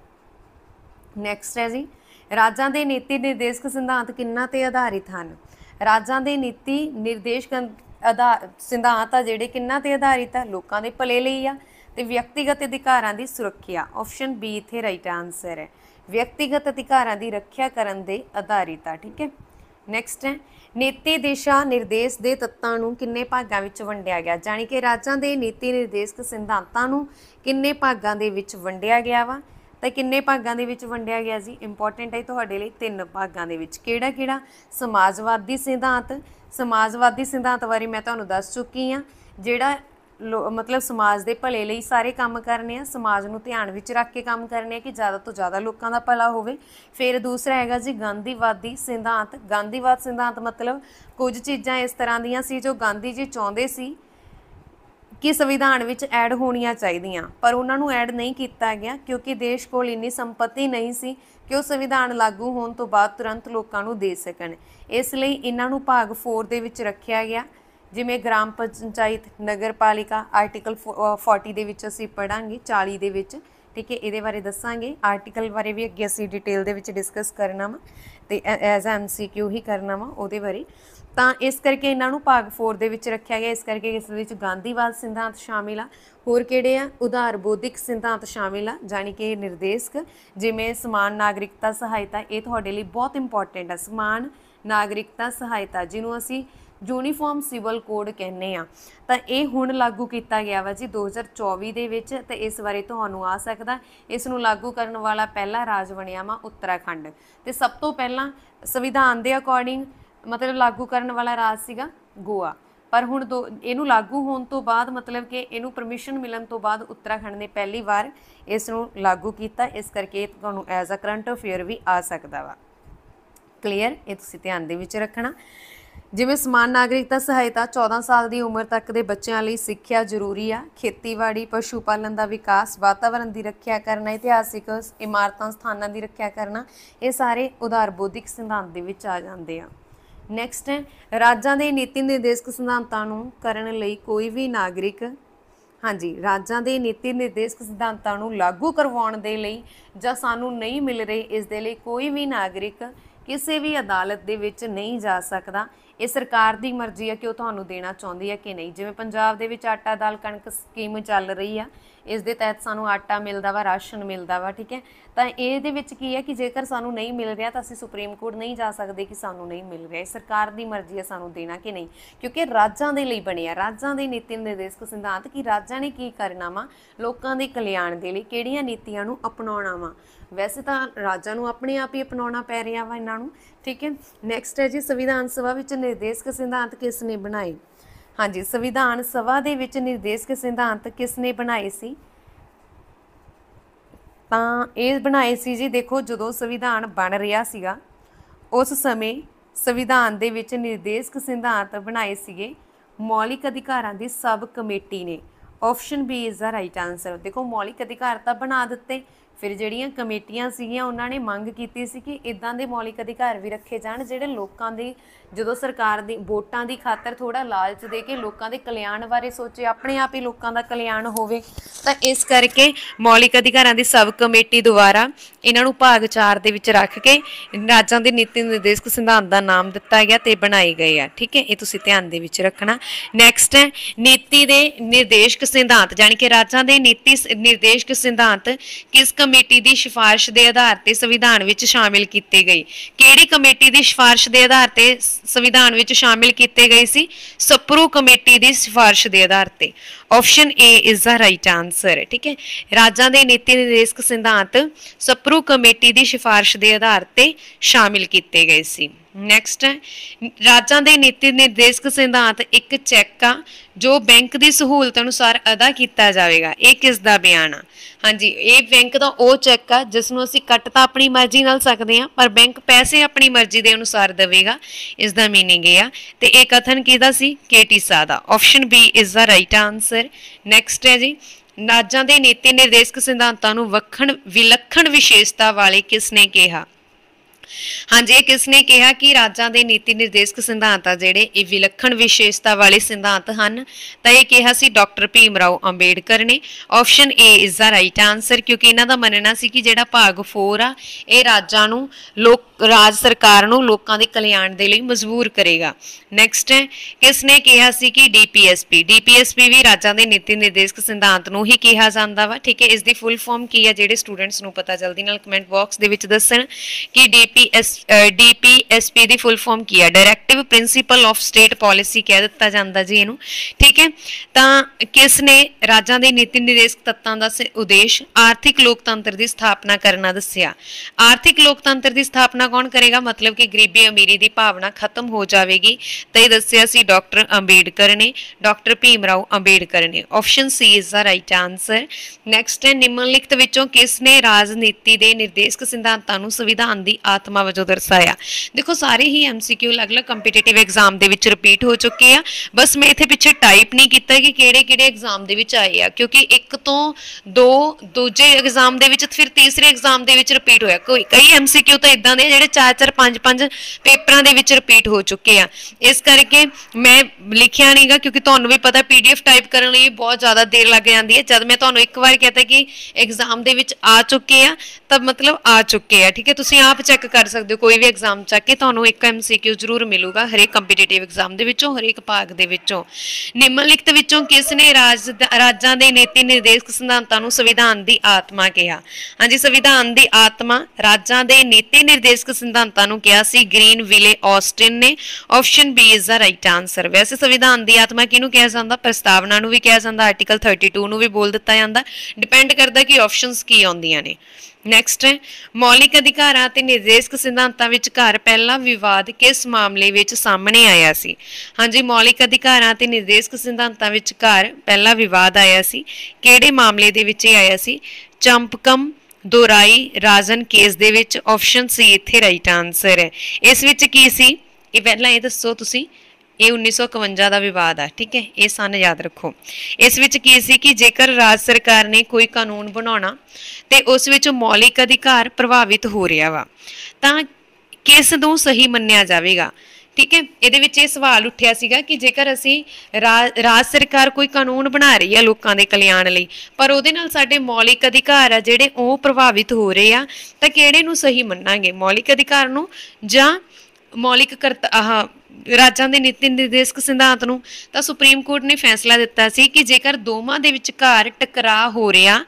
next ਹੈ ਜੀ ਰਾਜਾਂ ਦੇ ਨੀਤੀ ਨਿਰਦੇਸ਼ਕ ਸਿਧਾਂਤ ਕਿੰਨਾ ਤੇ ਆਧਾਰਿਤ ਹਨ ਰਾਜਾਂ ਦੇ ਨੀਤੀ ਨਿਰਦੇਸ਼ਕ ਆਧਾਰ ਸਿਧਾਂਤ ਆ ਜਿਹੜੇ ਕਿੰਨਾ ਤੇ ਆਧਾਰਿਤ ਆ ਲੋਕਾਂ ਦੇ ਭਲੇ ਲਈ ਆ ਤੇ ਵਿਅਕਤੀਗਤ ਅਧਿਕਾਰਾਂ ਦੀ ਸੁਰੱਖਿਆ ਆਪਸ਼ਨ ਬੀ ਇਥੇ ਰਾਈਟ ਆਨਸਰ ਹੈ ਵਿਅਕਤੀਗਤ ਅਧਿਕਾਰਾਂ ਦੀ ਰੱਖਿਆ ਕਰਨ ਦੇ ਆਧਾਰਿਤ ਆ ਠੀਕ ਹੈ ਨੈਕਸਟ ਹੈ ਨੀਤੀ ਦਿਸ਼ਾ ਨਿਰਦੇਸ਼ ਦੇ ਤੱਤਾਂ ਨੂੰ ਕਿੰਨੇ ਭਾਗਾਂ ਵਿੱਚ ਵੰਡਿਆ ਗਿਆ ਜਾਨੀ ਕਿ ਰਾਜਾਂ ਦੇ ਨੀਤੀ ਨਿਰਦੇਸ਼ਕ ਸਿਧਾਂਤਾਂ ਨੂੰ ਕਿੰਨੇ ਭਾਗਾਂ ਦੇ ਵਿੱਚ ਵੰਡਿਆ ਗਿਆ ਵਾ ਤਾਂ ਕਿੰਨੇ ਭਾਗਾਂ ਦੇ ਵਿੱਚ ਵੰਡਿਆ ਗਿਆ ਜੀ ਇੰਪੋਰਟੈਂਟ ਹੈ ਤੁਹਾਡੇ ਲਈ ਤਿੰਨ ਭਾਗਾਂ ਦੇ ਵਿੱਚ ਕਿਹੜਾ ਕਿਹੜਾ ਸਮਾਜਵਾਦੀ ਸਿਧਾਂਤ ਸਮਾਜਵਾਦੀ ਸਿਧਾਂਤ ਬਾਰੇ ਮੈਂ ਤੁਹਾਨੂੰ ਦੱਸ ਚੁੱਕੀ ਆ ਜਿਹੜਾ ਮਤਲਬ ਸਮਾਜ ਦੇ ਭਲੇ ਲਈ ਸਾਰੇ ਕੰਮ ਕਰਨੇ ਆ ਸਮਾਜ ਨੂੰ ਧਿਆਨ ਵਿੱਚ ਰੱਖ ਕੇ ਕੰਮ ਕਰਨੇ ਆ ਕਿ ਜ਼ਿਆਦਾ ਤੋਂ ਜ਼ਿਆਦਾ ਲੋਕਾਂ ਦਾ ਭਲਾ ਹੋਵੇ ਫਿਰ ਦੂਸਰਾ ਹੈਗਾ ਜੀ ਗਾਂਧੀਵਾਦੀ ਸਿਧਾਂਤ ਗਾਂਧੀਵਾਦ ਸਿਧਾਂਤ ਮਤਲਬ ਕੁਝ ਚੀਜ਼ਾਂ ਇਸ ਤਰ੍ਹਾਂ ਦੀਆਂ ਸੀ ਜੋ ਗਾਂਧੀ ਜੀ ਚਾਹੁੰਦੇ ਸੀ ਕਿ ਸੰਵਿਧਾਨ ਵਿੱਚ ਐਡ ਹੋਣੀਆਂ ਚਾਹੀਦੀਆਂ ਪਰ ਉਹਨਾਂ ਨੂੰ ਐਡ ਨਹੀਂ ਕੀਤਾ ਗਿਆ ਕਿਉਂਕਿ ਦੇਸ਼ ਕੋਲ ਇੰਨੀ ਸੰਪਤੀ ਨਹੀਂ ਸੀ ਕਿ ਉਹ ਸੰਵਿਧਾਨ ਲਾਗੂ ਹੋਣ ਤੋਂ ਬਾਅਦ ਤੁਰੰਤ ਲੋਕਾਂ ਨੂੰ ਦੇ ਸਕਣ ਇਸ ਲਈ ਇਹਨਾਂ ਨੂੰ ਭਾਗ 4 ਦੇ ਵਿੱਚ ਰੱਖਿਆ ਗਿਆ ਜਿਵੇਂ ਗ੍ਰਾਮ ਪੰਚਾਇਤ ਨਗਰਪਾਲਿਕਾ ਆਰਟੀਕਲ 40 ਦੇ ਵਿੱਚ ਅਸੀਂ ਪੜਾਂਗੇ 40 ਦੇ ਵਿੱਚ ਠੀਕ ਹੈ ਇਹਦੇ ਬਾਰੇ ਦੱਸਾਂਗੇ ਆਰਟੀਕਲ ਬਾਰੇ ਵੀ ਅੱਗੇ ਅਸੀਂ ਡਿਟੇਲ ਦੇ ਵਿੱਚ ਡਿਸਕਸ ਕਰਨਾ ਵਾ ਤੇ ਐਜ਼ ਐਮਸੀਕਿਊ ਹੀ ਕਰਨਾ ਵਾ ਉਹਦੇ ਬਾਰੇ ਤਾਂ ਇਸ ਕਰਕੇ ਇਹਨਾਂ ਨੂੰ ਭਾਗ 4 ਦੇ ਵਿੱਚ ਰੱਖਿਆ ਗਿਆ ਇਸ ਕਰਕੇ ਇਸ ਵਿੱਚ ਗਾਂਧੀਵਾਦ ਸਿਧਾਂਤ ਸ਼ਾਮਿਲ ਆ ਹੋਰ ਕਿਹੜੇ ਆ ਉਧਾਰ ਬੋਧਿਕ ਸਿਧਾਂਤ ਸ਼ਾਮਿਲ ਆ ਜਾਨੀ ਕਿ ਨਿਰਦੇਸ਼ਕ ਜਿਵੇਂ ਸਮਾਨ ਨਾਗਰਿਕਤਾ ਸਹਾਇਤਾ ਇਹ ਤੁਹਾਡੇ ਲਈ ਬਹੁਤ ਇੰਪੋਰਟੈਂਟ ਆ ਸਮਾਨ ਨਾਗਰਿਕਤਾ ਸਹਾਇਤਾ ਜਿਹਨੂੰ ਅਸੀਂ ਯੂਨੀਫਾਰਮ ਸਿਵਲ ਕੋਡ ਕਹਿੰਦੇ ਆ ਤਾਂ ਇਹ ਹੁਣ ਲਾਗੂ ਕੀਤਾ ਗਿਆ ਵਾ ਜੀ 2024 ਦੇ ਵਿੱਚ ਤੇ ਇਸ ਬਾਰੇ ਤੁਹਾਨੂੰ ਆ ਸਕਦਾ ਇਸ ਨੂੰ ਲਾਗੂ ਕਰਨ ਵਾਲਾ ਪਹਿਲਾ ਰਾਜ ਬਣਿਆ ਵਾ ਉੱਤਰਾਖੰਡ ਤੇ ਸਭ ਤੋਂ ਪਹਿਲਾਂ ਸੰਵਿਧਾਨ ਦੇ ਅਕੋਰਡਿੰਗ ਮਤਲਬ ਲਾਗੂ ਕਰਨ ਵਾਲਾ ਰਾਜ ਸੀਗਾ ਗੋਆ ਪਰ ਹੁਣ ਇਹਨੂੰ ਲਾਗੂ ਹੋਣ ਤੋਂ ਬਾਅਦ ਮਤਲਬ ਕਿ ਇਹਨੂੰ ਪਰਮਿਸ਼ਨ ਮਿਲਣ ਤੋਂ ਬਾਅਦ ਉੱਤਰਾਖੰਡ ਨੇ ਪਹਿਲੀ ਵਾਰ ਇਸ ਨੂੰ ਲਾਗੂ ਕੀਤਾ ਇਸ ਕਰਕੇ ਤੁਹਾਨੂੰ ਐਜ਼ ਅ ਕਰੰਟ ਅਫੇਅਰ ਵੀ ਆ ਸਕਦਾ ਵਾ ਕਲੀਅਰ ਇਹ ਤੁਸੀਂ ਧਿਆਨ ਦੇ ਵਿੱਚ ਰੱਖਣਾ ਜਿਵੇਂ ਸਮਾਨ ਨਾਗਰਿਕਤਾ ਸਹਾਇਤਾ 14 ਸਾਲ ਦੀ ਉਮਰ ਤੱਕ ਦੇ ਬੱਚਿਆਂ ਲਈ ਸਿੱਖਿਆ ਜ਼ਰੂਰੀ ਆ ਖੇਤੀਬਾੜੀ ਪਸ਼ੂ ਪਾਲਣ ਦਾ ਵਿਕਾਸ ਵਾਤਾਵਰਣ ਦੀ ਰੱਖਿਆ ਕਰਨਾ ਇਤਿਹਾਸਿਕ ਇਮਾਰਤਾਂ ਸਥਾਨਾਂ ਦੀ ਰੱਖਿਆ ਕਰਨਾ ਇਹ ਸਾਰੇ ਉਦਾਰ ਬੋਧਿਕ ਸਿਧਾਂਤ ਦੇ ਵਿੱਚ ਆ ਜਾਂਦੇ ਆ ਨੈਕਸਟ ਹੈ ਰਾਜਾਂ ਦੇ ਨੀਤੀ ਨਿਰਦੇਸ਼ਕ ਸਿਧਾਂਤਾਂ ਨੂੰ ਕਰਨ ਲਈ ਕੋਈ ਵੀ ਨਾਗਰਿਕ ਹਾਂਜੀ ਰਾਜਾਂ ਦੇ ਨੀਤੀ ਨਿਰਦੇਸ਼ਕ ਸਿਧਾਂਤਾਂ ਨੂੰ ਲਾਗੂ ਕਰਵਾਉਣ ਦੇ ਲਈ ਜਾਂ ਸਾਨੂੰ ਨਹੀਂ ਮਿਲ ਰਹੀ ਇਸ ਦੇ ਲਈ ਕੋਈ ਵੀ ਨਾਗਰਿਕ ਕਿਸੇ ਵੀ ਅਦਾਲਤ ਦੇ ਵਿੱਚ ਨਹੀਂ ਜਾ ਸਕਦਾ ਇਹ ਸਰਕਾਰ ਦੀ ਮਰਜ਼ੀ ਹੈ ਕਿ ਉਹ ਤੁਹਾਨੂੰ ਦੇਣਾ ਚਾਹੁੰਦੀ ਹੈ ਕਿ ਨਹੀਂ ਜਿਵੇਂ ਪੰਜਾਬ ਦੇ ਵਿੱਚ ਆਟਾ ਦਾਲ ਕਣਕ ਸਕੀਮ ਚੱਲ ਰਹੀ ਆ ਇਸ ਦੇ ਤਹਿਤ ਸਾਨੂੰ ਆਟਾ ਮਿਲਦਾ ਵਾ ਰਾਸ਼ਨ ਮਿਲਦਾ ਵਾ ਠੀਕ ਹੈ ਤਾਂ ਇਹਦੇ ਵਿੱਚ ਕੀ ਹੈ ਕਿ ਜੇਕਰ ਸਾਨੂੰ ਨਹੀਂ ਮਿਲ ਰਿਹਾ ਤਾਂ ਅਸੀਂ ਸੁਪਰੀਮ ਕੋਰਟ ਨਹੀਂ ਜਾ ਸਕਦੇ ਕਿ ਸਾਨੂੰ ਨਹੀਂ ਮਿਲ ਰਿਹਾ ਸਰਕਾਰ ਦੀ ਮਰਜ਼ੀ ਹੈ ਸਾਨੂੰ ਦੇਣਾ ਕਿ ਨਹੀਂ ਕਿਉਂਕਿ ਰਾਜਾਂ ਦੇ ਲਈ ਬਣਿਆ ਰਾਜਾਂ ਦੇ ਨੀਤੀ ਨਿਰਦੇਸ਼ਕ ਸਿਧਾਂਤ ਕਿ ਰਾਜਾਂ ਨੇ ਕੀ ਕਰਨਾ ਵਾ ਲੋਕਾਂ ਦੇ ਕਲਿਆਣ ਦੇ ਲਈ ਕਿਹੜੀਆਂ ਨੀਤੀਆਂ ਨੂੰ ਅਪਣਾਉਣਾ ਵਾ ਵੈਸੇ ਤਾਂ ਰਾਜਾਂ ਨੂੰ ਆਪਣੇ ਆਪ ਹੀ ਅਪਣਾਉਣਾ ਪੈ ਰਿਹਾ ਵਾ ਇਹਨਾਂ ਨੂੰ ਠੀਕ ਹੈ ਨੈਕਸਟ ਹੈ ਜੀ ਸੰਵਿਧਾਨ ਸਭਾ ਵਿੱਚ ਨਿਰਦੇਸ਼ਕ ਸਿਧਾਂਤ ਕਿਸ ਨੇ ਬਣਾਏ ਹਾਂਜੀ ਸੰਵਿਧਾਨ ਸਭਾ ਦੇ ਵਿੱਚ ਨਿਰਦੇਸ਼ਕ ਸਿਧਾਂਤ ਕਿਸ ਨੇ ਬਣਾਏ ਸੀ ਤਾਂ ਇਹ ਬਣਾਏ ਸੀ ਜੀ ਦੇਖੋ ਜਦੋਂ ਸੰਵਿਧਾਨ ਬਣ ਰਿਹਾ ਸੀਗਾ ਉਸ ਸਮੇਂ ਸੰਵਿਧਾਨ ਦੇ ਵਿੱਚ ਨਿਰਦੇਸ਼ਕ ਸਿਧਾਂਤ ਬਣਾਏ ਸੀਗੇ ਮੌਲਿਕ ਅਧਿਕਾਰਾਂ ਦੀ ਸਬ ਕਮੇਟੀ ਨੇ option B is the right answer ਦੇਖੋ ਮੌਲਿਕ ਅਧਿਕਾਰ ਤਾਂ ਬਣਾ ਦਿੱਤੇ ਫਿਰ ਜਿਹੜੀਆਂ ਕਮੇਟੀਆਂ ਸੀਗੀਆਂ ਉਹਨਾਂ ਨੇ ਮੰਗ ਕੀਤੀ ਸੀ ਕਿ ਇਦਾਂ ਦੇ ਮੌਲਿਕ ਅਧਿਕਾਰ ਵੀ ਰੱਖੇ ਜਾਣ ਜਿਹੜੇ ਲੋਕਾਂ ਦੇ ਜਦੋਂ ਸਰਕਾਰ ਦੀ ਵੋਟਾਂ ਦੀ ਖਾਤਰ ਥੋੜਾ ਲਾਲਚ ਦੇ ਕੇ ਲੋਕਾਂ ਦੇ ਕਲਿਆਣ ਬਾਰੇ ਸੋਚੇ ਆਪਣੇ ਆਪ ਹੀ ਲੋਕਾਂ ਦਾ ਕਲਿਆਣ ਹੋਵੇ ਤਾਂ ਇਸ ਕਰਕੇ ਮੌਲਿਕ ਅਧਿਕਾਰਾਂ ਦੀ ਸਬ ਕਮੇਟੀ ਦੁਆਰਾ ਇਹਨਾਂ ਨੂੰ ਭਾਗ 4 ਦੇ ਵਿੱਚ ਰੱਖ ਕੇ ਰਾਜਾਂ ਦੇ ਨੀਤੀ ਨਿਰਦੇਸ਼ਕ ਸਿਧਾਂਤ ਦਾ ਨਾਮ ਦਿੱਤਾ ਗਿਆ ਤੇ ਬਣਾਏ ਗਏ ਆ ਠੀਕ ਹੈ ਇਹ ਤੁਸੀਂ ਧਿਆਨ ਦੇ ਵਿੱਚ ਰੱਖਣਾ ਨੈਕਸਟ ਹੈ ਨੀਤੀ ਦੇ ਨਿਰਦੇਸ਼ਕ ਸਿਧਾਂਤ ਜਾਨਕਿ ਰਾਜਾਂ ਦੇ ਨੀਤੀ ਨਿਰਦੇਸ਼ਕ ਸਿਧਾਂਤ ਕਿਸ ਕਮ ਕਮੇਟੀ ਦੀ ਸਿਫਾਰਿਸ਼ ਦੇ ਆਧਾਰ ਤੇ ਸੰਵਿਧਾਨ ਵਿੱਚ ਸ਼ਾਮਿਲ ਕੀਤੇ ਗਏ ਕਿਹੜੀ ਕਮੇਟੀ ਦੀ ਸਿਫਾਰਿਸ਼ ਦੇ ਆਧਾਰ ਤੇ ਸੰਵਿਧਾਨ ਵਿੱਚ ਸ਼ਾਮਿਲ ਕੀਤੇ ਗਏ ਸੀ ਸਪਰੂ ਕਮੇਟੀ ਦੀ ਸਿਫਾਰਿਸ਼ ਦੇ ਆਧਾਰ ਤੇ option A is the right answer ਠੀਕ ਹੈ ਰਾਜਾਂ ਦੇ ਨੀਤੀ ਨਿਰਦੇਸ਼ਕ ਸਿਧਾਂਤ ਸਪਰੂ ਕਮੇਟੀ ਦੀ ਸਿਫਾਰਿਸ਼ ਦੇ ਆਧਾਰ ਤੇ ਸ਼ਾਮਿਲ ਕੀਤੇ ਗਏ ਸੀ ਨੈਕਸਟ ਹੈ ਰਾਜਾਂ ਦੇ ਨੀਤੀ ਨਿਰਦੇਸ਼ਕ ਸਿਧਾਂਤ ਇੱਕ ਚੈੱਕ ਆ ਜੋ ਬੈਂਕ ਦੀ ਸਹੂਲਤ ਅਨੁਸਾਰ ਅਦਾ ਕੀਤਾ ਜਾਵੇਗਾ ਇਹ ਕਿਸ ਦਾ ਬਿਆਨ ਆ ਹਾਂਜੀ ਇਹ ਬੈਂਕ ਦਾ ਉਹ ਚੈੱਕ ਆ ਜਿਸ ਨੂੰ ਅਸੀਂ ਕੱਟ ਤਾਂ ਆਪਣੀ ਮਰਜ਼ੀ ਨਾਲ ਸਕਦੇ ਆ ਪਰ ਬੈਂਕ ਪੈਸੇ ਆਪਣੀ ਮਰਜ਼ੀ ਦੇ ਅਨੁਸਾਰ ਦੇਵੇਗਾ ਇਸ ਦਾ ਮੀਨਿੰਗ ਇਹ ਆ ਤੇ ਇਹ ਕਥਨ ਕਿਹਦਾ ਸੀ ਕੇਟੀ ਸਾ ਦਾ option B is the right answer number next ਹੈ ਜੀ ਨਾਜਾਂ ਦੇ ਨੀਤੀ ਨਿਰਦੇਸ਼ਕ ਸਿਧਾਂਤਾਂ ਨੂੰ ਵਖਣ ਵਿਲੱਖਣ ਵਿਸ਼ੇਸ਼ਤਾ ਵਾਲੇ ਕਿਸ ਨੇ ਕਿਹਾ ਹਾਂਜੀ ਇਹ ਕਿਸ ਨੇ ਕਿਹਾ ਕਿ ਰਾਜਾਂ ਦੇ ਨੀਤੀ ਨਿਰਦੇਸ਼ਕ ਸਿਧਾਂਤ ਆ ਜਿਹੜੇ ਇਹ ਵਿਲੱਖਣ ਵਿਸ਼ੇਸ਼ਤਾ ਵਾਲੇ ਸਿਧਾਂਤ ਹਨ ਤਾਂ ਇਹ ਕਿਹਾ ਸੀ ਡਾਕਟਰ ਭੀਮ ਰਾਓ ਅੰਬੇਡਕਰ ਨੇ option A is the right answer ਕਿਉਂਕਿ ਇਹਨਾਂ ਦਾ ਮੰਨਣਾ ਸੀ ਕਿ ਜਿਹੜਾ ਭਾਗ 4 ਆ ਇਹ ਰਾਜਾਂ ਨੂੰ ਲੋਕ ਰਾਜ ਸਰਕਾਰ ਨੂੰ ਲੋਕਾਂ ਦੇ ਕਲਿਆਣ ਦੇ ਲਈ ਮਜਬੂਰ ਕਰੇਗਾ ਨੈਕਸਟ ਹੈ ਕਿਸ ਨੇ ਕਿਹਾ ਸੀ ਕਿ ਡੀਪੀਐਸਪੀ ਡੀਪੀਐਸਪੀ ਵੀ ਰਾਜਾਂ ਦੇ ਨੀਤੀ ਨਿਰਦੇਸ਼ਕ ਸਿਧਾਂਤ ਨੂੰ ਹੀ ਕਿਹਾ ਜਾਂਦਾ ਵਾ ਠੀਕ ਹੈ ਇਸ ਦੀ ਫੁੱਲ ਫਾਰਮ ਕੀ ਹੈ ਜਿਹੜੇ ਸਟੂਡੈਂਟਸ ਨੂੰ ਪਤਾ ਜਲਦੀ ਨਾਲ ਕਮੈਂਟ ਬਾਕਸ ਦੇ ਵਿੱਚ ਦੱਸਣ ਕਿ ਡੀਪੀ ਡੀਪੀਐਸਪੀ ਦੀ ਫੁੱਲ ਫਾਰਮ ਕੀ ਹੈ directive principle of state policy ਕਹਿ ਦਿੱਤਾ ਜਾਂਦਾ ਜੀ ਇਹਨੂੰ ਠੀਕ ਹੈ ਤਾਂ ਕਿਸ ਨੇ ਰਾਜਾਂ ਦੇ ਨੀਤੀ ਨਿਰਦੇਸ਼ਕ ਤੱਤਾਂ ਦਾ ਉਦੇਸ਼ ਆਰਥਿਕ ਲੋਕਤੰਤਰ ਦੀ ਸਥਾਪਨਾ ਕਰਨਾ ਦੱਸਿਆ ਆਰਥਿਕ ਲੋਕਤੰਤਰ ਦੀ ਸਥਾਪਨਾ ਕੌਣ ਕਰੇਗਾ ਮਤਲਬ ਕਿ ਗਰੀਬੀ ਅਮੀਰੀ ਦੀ ਭਾਵਨਾ ਖਤਮ ਹੋ ਜਾਵੇਗੀ ਤਾਂ ਇਹ ਦੱਸਿਆ ਸੀ ਡਾਕਟਰ ਅੰਬੇਡਕਰ ਨੇ ਡਾਕਟਰ ਭੀਮ ਰਾਓ ਅੰਬੇਡਕਰ ਨੇ option C is the right answer next ਹੈ ਨਿਮਨਲਿਖਤ ਵਿੱਚੋਂ ਕਿਸ ਨੇ ਰਾਜਨੀਤੀ ਦੇ ਨਿਰਦੇਸ਼ਕ ਸਿਧਾਂਤਾਂ ਨੂੰ ਸੰਵਿਧਾਨ ਦੀ ਆਤਮਾ ਸਮਾਂ ਵਜੋਂ ਦਰਸਾਇਆ ਦੇਖੋ ਸਾਰੇ ਹੀ ਐਮਸੀਕਿਊ ਅਲੱਗ-ਅਲੱਗ ਕੰਪੀਟੀਟਿਵ ਐਗਜ਼ਾਮ ਦੇ ਵਿੱਚ ਰਿਪੀਟ ਹੋ ਚੁੱਕੇ ਆ ਬਸ ਮੈਂ ਇੱਥੇ ਪਿੱਛੇ ਟਾਈਪ ਨਹੀਂ ਕੀਤਾ ਕਿ ਕਿਹੜੇ-ਕਿਹੜੇ ਐਗਜ਼ਾਮ ਦੇ ਵਿੱਚ ਆਏ ਆ ਕਿਉਂਕਿ ਇੱਕ ਤੋਂ ਦੋ ਦੂਜੇ ਐਗਜ਼ਾਮ ਦੇ ਵਿੱਚ ਫਿਰ ਤੀਸਰੇ ਐਗਜ਼ਾਮ ਦੇ ਵਿੱਚ ਰਿਪੀਟ ਹੋਇਆ ਕੋਈ ਕਈ ਐਮਸੀਕਿਊ ਤਾਂ ਇਦਾਂ ਦੇ ਜਿਹੜੇ 4-4 5-5 ਪੇਪਰਾਂ ਦੇ ਵਿੱਚ ਰਿਪੀਟ ਹੋ ਚੁੱਕੇ ਆ ਇਸ ਕਰਕੇ ਮੈਂ ਲਿਖਿਆ ਨਹੀਂਗਾ ਕਿਉਂਕਿ ਤੁਹਾਨੂੰ ਵੀ ਪਤਾ ਪੀਡੀਐਫ ਟਾਈਪ ਕਰਨ ਲਈ ਬਹੁਤ ਜ਼ਿਆਦਾ ਦੇਰ ਲੱਗ ਜਾਂਦੀ ਹੈ ਜਦ ਮੈਂ ਤੁਹਾਨੂੰ ਇੱਕ ਵਾਰ ਕਹਤਾ ਕਿ ਐਗਜ਼ਾਮ ਦੇ ਵਿੱਚ ਆ ਚੁੱਕੇ ਆ ਤਾਂ ਮਤਲਬ ਆ ਚੁੱਕੇ ਆ ਠੀਕ ਹੈ ਤੁਸੀਂ ਆਪ ਚੈੱਕ ਕਰ ਸਕਦੇ ਹੋ ਕੋਈ ਵੀ ਐਗਜ਼ਾਮ ਚੱਕ ਕੇ ਤੁਹਾਨੂੰ ਇੱਕ ਐਮਸੀਕਿਊ ਜ਼ਰੂਰ ਮਿਲੂਗਾ ਹਰੇਕ ਕੰਪੀਟੀਟਿਵ ਐਗਜ਼ਾਮ ਦੇ ਵਿੱਚੋਂ ਹਰੇਕ ਭਾਗ ਦੇ ਵਿੱਚੋਂ ਨਿਮਨਲਿਖਤ ਵਿੱਚੋਂ ਕਿਸ ਨੇ ਰਾਜ ਰਾਜਾਂ ਦੇ ਨੀਤੀ ਨਿਰਦੇਸ਼ਕ ਸਿਧਾਂਤਾਂ ਨੂੰ ਸੰਵਿਧਾਨ ਦੀ ਆਤਮਾ ਕਿਹਾ ਹਾਂਜੀ ਸੰਵਿਧਾਨ ਦੀ ਆਤਮਾ ਰਾਜਾਂ ਦੇ ਨੀਤੀ ਨਿਰਦੇਸ਼ਕ ਸਿਧਾਂਤਾਂ ਨੂੰ ਕਿਹਾ ਸੀ ਗ੍ਰੀਨ ਵਿਲੇ ਆਸਟਿਨ ਨੇ option B is the right answer ਵੈਸੇ ਸੰਵਿਧਾਨ ਦੀ ਆਤਮਾ ਕਿਹਨੂੰ ਕਿਹਾ ਜਾਂਦਾ ਪ੍ਰਸਤਾਵਨਾ ਨੂੰ ਵੀ ਕਿਹਾ ਜਾਂਦਾ ਆਰਟੀਕਲ 32 ਨੂੰ ਵੀ ਬੋਲ ਦਿੱਤਾ ਜਾਂਦਾ ਡਿਪੈਂਡ ਕਰਦਾ ਕਿ ਆਪਸ਼ਨਸ ਕੀ ਆਉਂਦੀਆਂ ਨੇ ਨੈਕਸਟ ਹੈ ਮੌਲਿਕ ਅਧਿਕਾਰਾਂ ਤੇ ਨਿਰਦੇਸ਼ਕ ਸਿਧਾਂਤਾਂ ਵਿੱਚ ਘਰ ਪਹਿਲਾ ਵਿਵਾਦ ਕਿਸ ਮਾਮਲੇ ਵਿੱਚ ਸਾਹਮਣੇ ਆਇਆ ਸੀ ਹਾਂਜੀ ਮੌਲਿਕ ਅਧਿਕਾਰਾਂ ਤੇ ਨਿਰਦੇਸ਼ਕ ਸਿਧਾਂਤਾਂ ਵਿੱਚ ਘਰ ਪਹਿਲਾ ਵਿਵਾਦ ਆਇਆ ਸੀ ਕਿਹੜੇ ਮਾਮਲੇ ਦੇ ਵਿੱਚ ਆਇਆ ਸੀ ਚੰਪਕਮ ਦੁਰਾਈ ਰਾਜਨ ਕੇਸ ਦੇ ਵਿੱਚ ਆਪਸ਼ਨ ਸੀ ਇੱਥੇ ਰਾਈਟ ਆਨਸਰ ਹੈ ਇਸ ਵਿੱਚ ਕੀ ਸੀ ਇਹ ਪਹਿਲਾਂ ਇਹ ਦੱਸੋ ਤੁਸੀਂ ਇਹ 1951 ਦਾ ਵਿਵਾਦ ਆ ਠੀਕ ਹੈ ਇਹ ਸਨ ਯਾਦ ਰੱਖੋ ਇਸ ਵਿੱਚ ਕੀ ਸੀ ਕਿ ਜੇਕਰ ਰਾਜ ਸਰਕਾਰ ਨੇ ਕੋਈ ਕਾਨੂੰਨ ਬਣਾਉਣਾ ਤੇ ਉਸ ਵਿੱਚ ਮੌਲਿਕ ਅਧਿਕਾਰ ਪ੍ਰਭਾਵਿਤ ਹੋ ਰਿਹਾ ਵਾ ਤਾਂ ਕਿਸ ਨੂੰ ਸਹੀ ਮੰਨਿਆ ਜਾਵੇਗਾ ਠੀਕ ਹੈ ਇਹਦੇ ਵਿੱਚ ਇਹ ਸਵਾਲ ਉੱਠਿਆ ਸੀਗਾ ਕਿ ਜੇਕਰ ਅਸੀਂ ਰਾਜ ਸਰਕਾਰ ਕੋਈ ਕਾਨੂੰਨ ਬਣਾ ਰਹੀ ਹੈ ਲੋਕਾਂ ਦੇ ਕਲਿਆਣ ਲਈ ਪਰ ਉਹਦੇ ਨਾਲ ਸਾਡੇ ਮੌਲਿਕ ਅਧਿਕਾਰ ਆ ਜਿਹੜੇ ਉਹ ਪ੍ਰਭਾਵਿਤ ਹੋ ਰਹੇ ਆ ਤਾਂ ਕਿਹੜੇ ਨੂੰ ਸਹੀ ਮੰਨਾਂਗੇ ਮੌਲਿਕ ਅਧਿਕਾਰ ਨੂੰ ਜਾਂ ਮੌਲਿਕ ਕਰਤਾ ਆਹ ਰਾਜਾਂ ਦੇ ਨੀਤੀ ਨਿਰਦੇਸ਼ਕ ਸਿਧਾਂਤ ਨੂੰ ਤਾਂ ਸੁਪਰੀਮ ਕੋਰਟ ਨੇ ਫੈਸਲਾ ਦਿੱਤਾ ਸੀ ਕਿ ਜੇਕਰ ਦੋਵਾਂ ਦੇ ਵਿਚਕਾਰ ਟਕਰਾਅ ਹੋ ਰਿਹਾ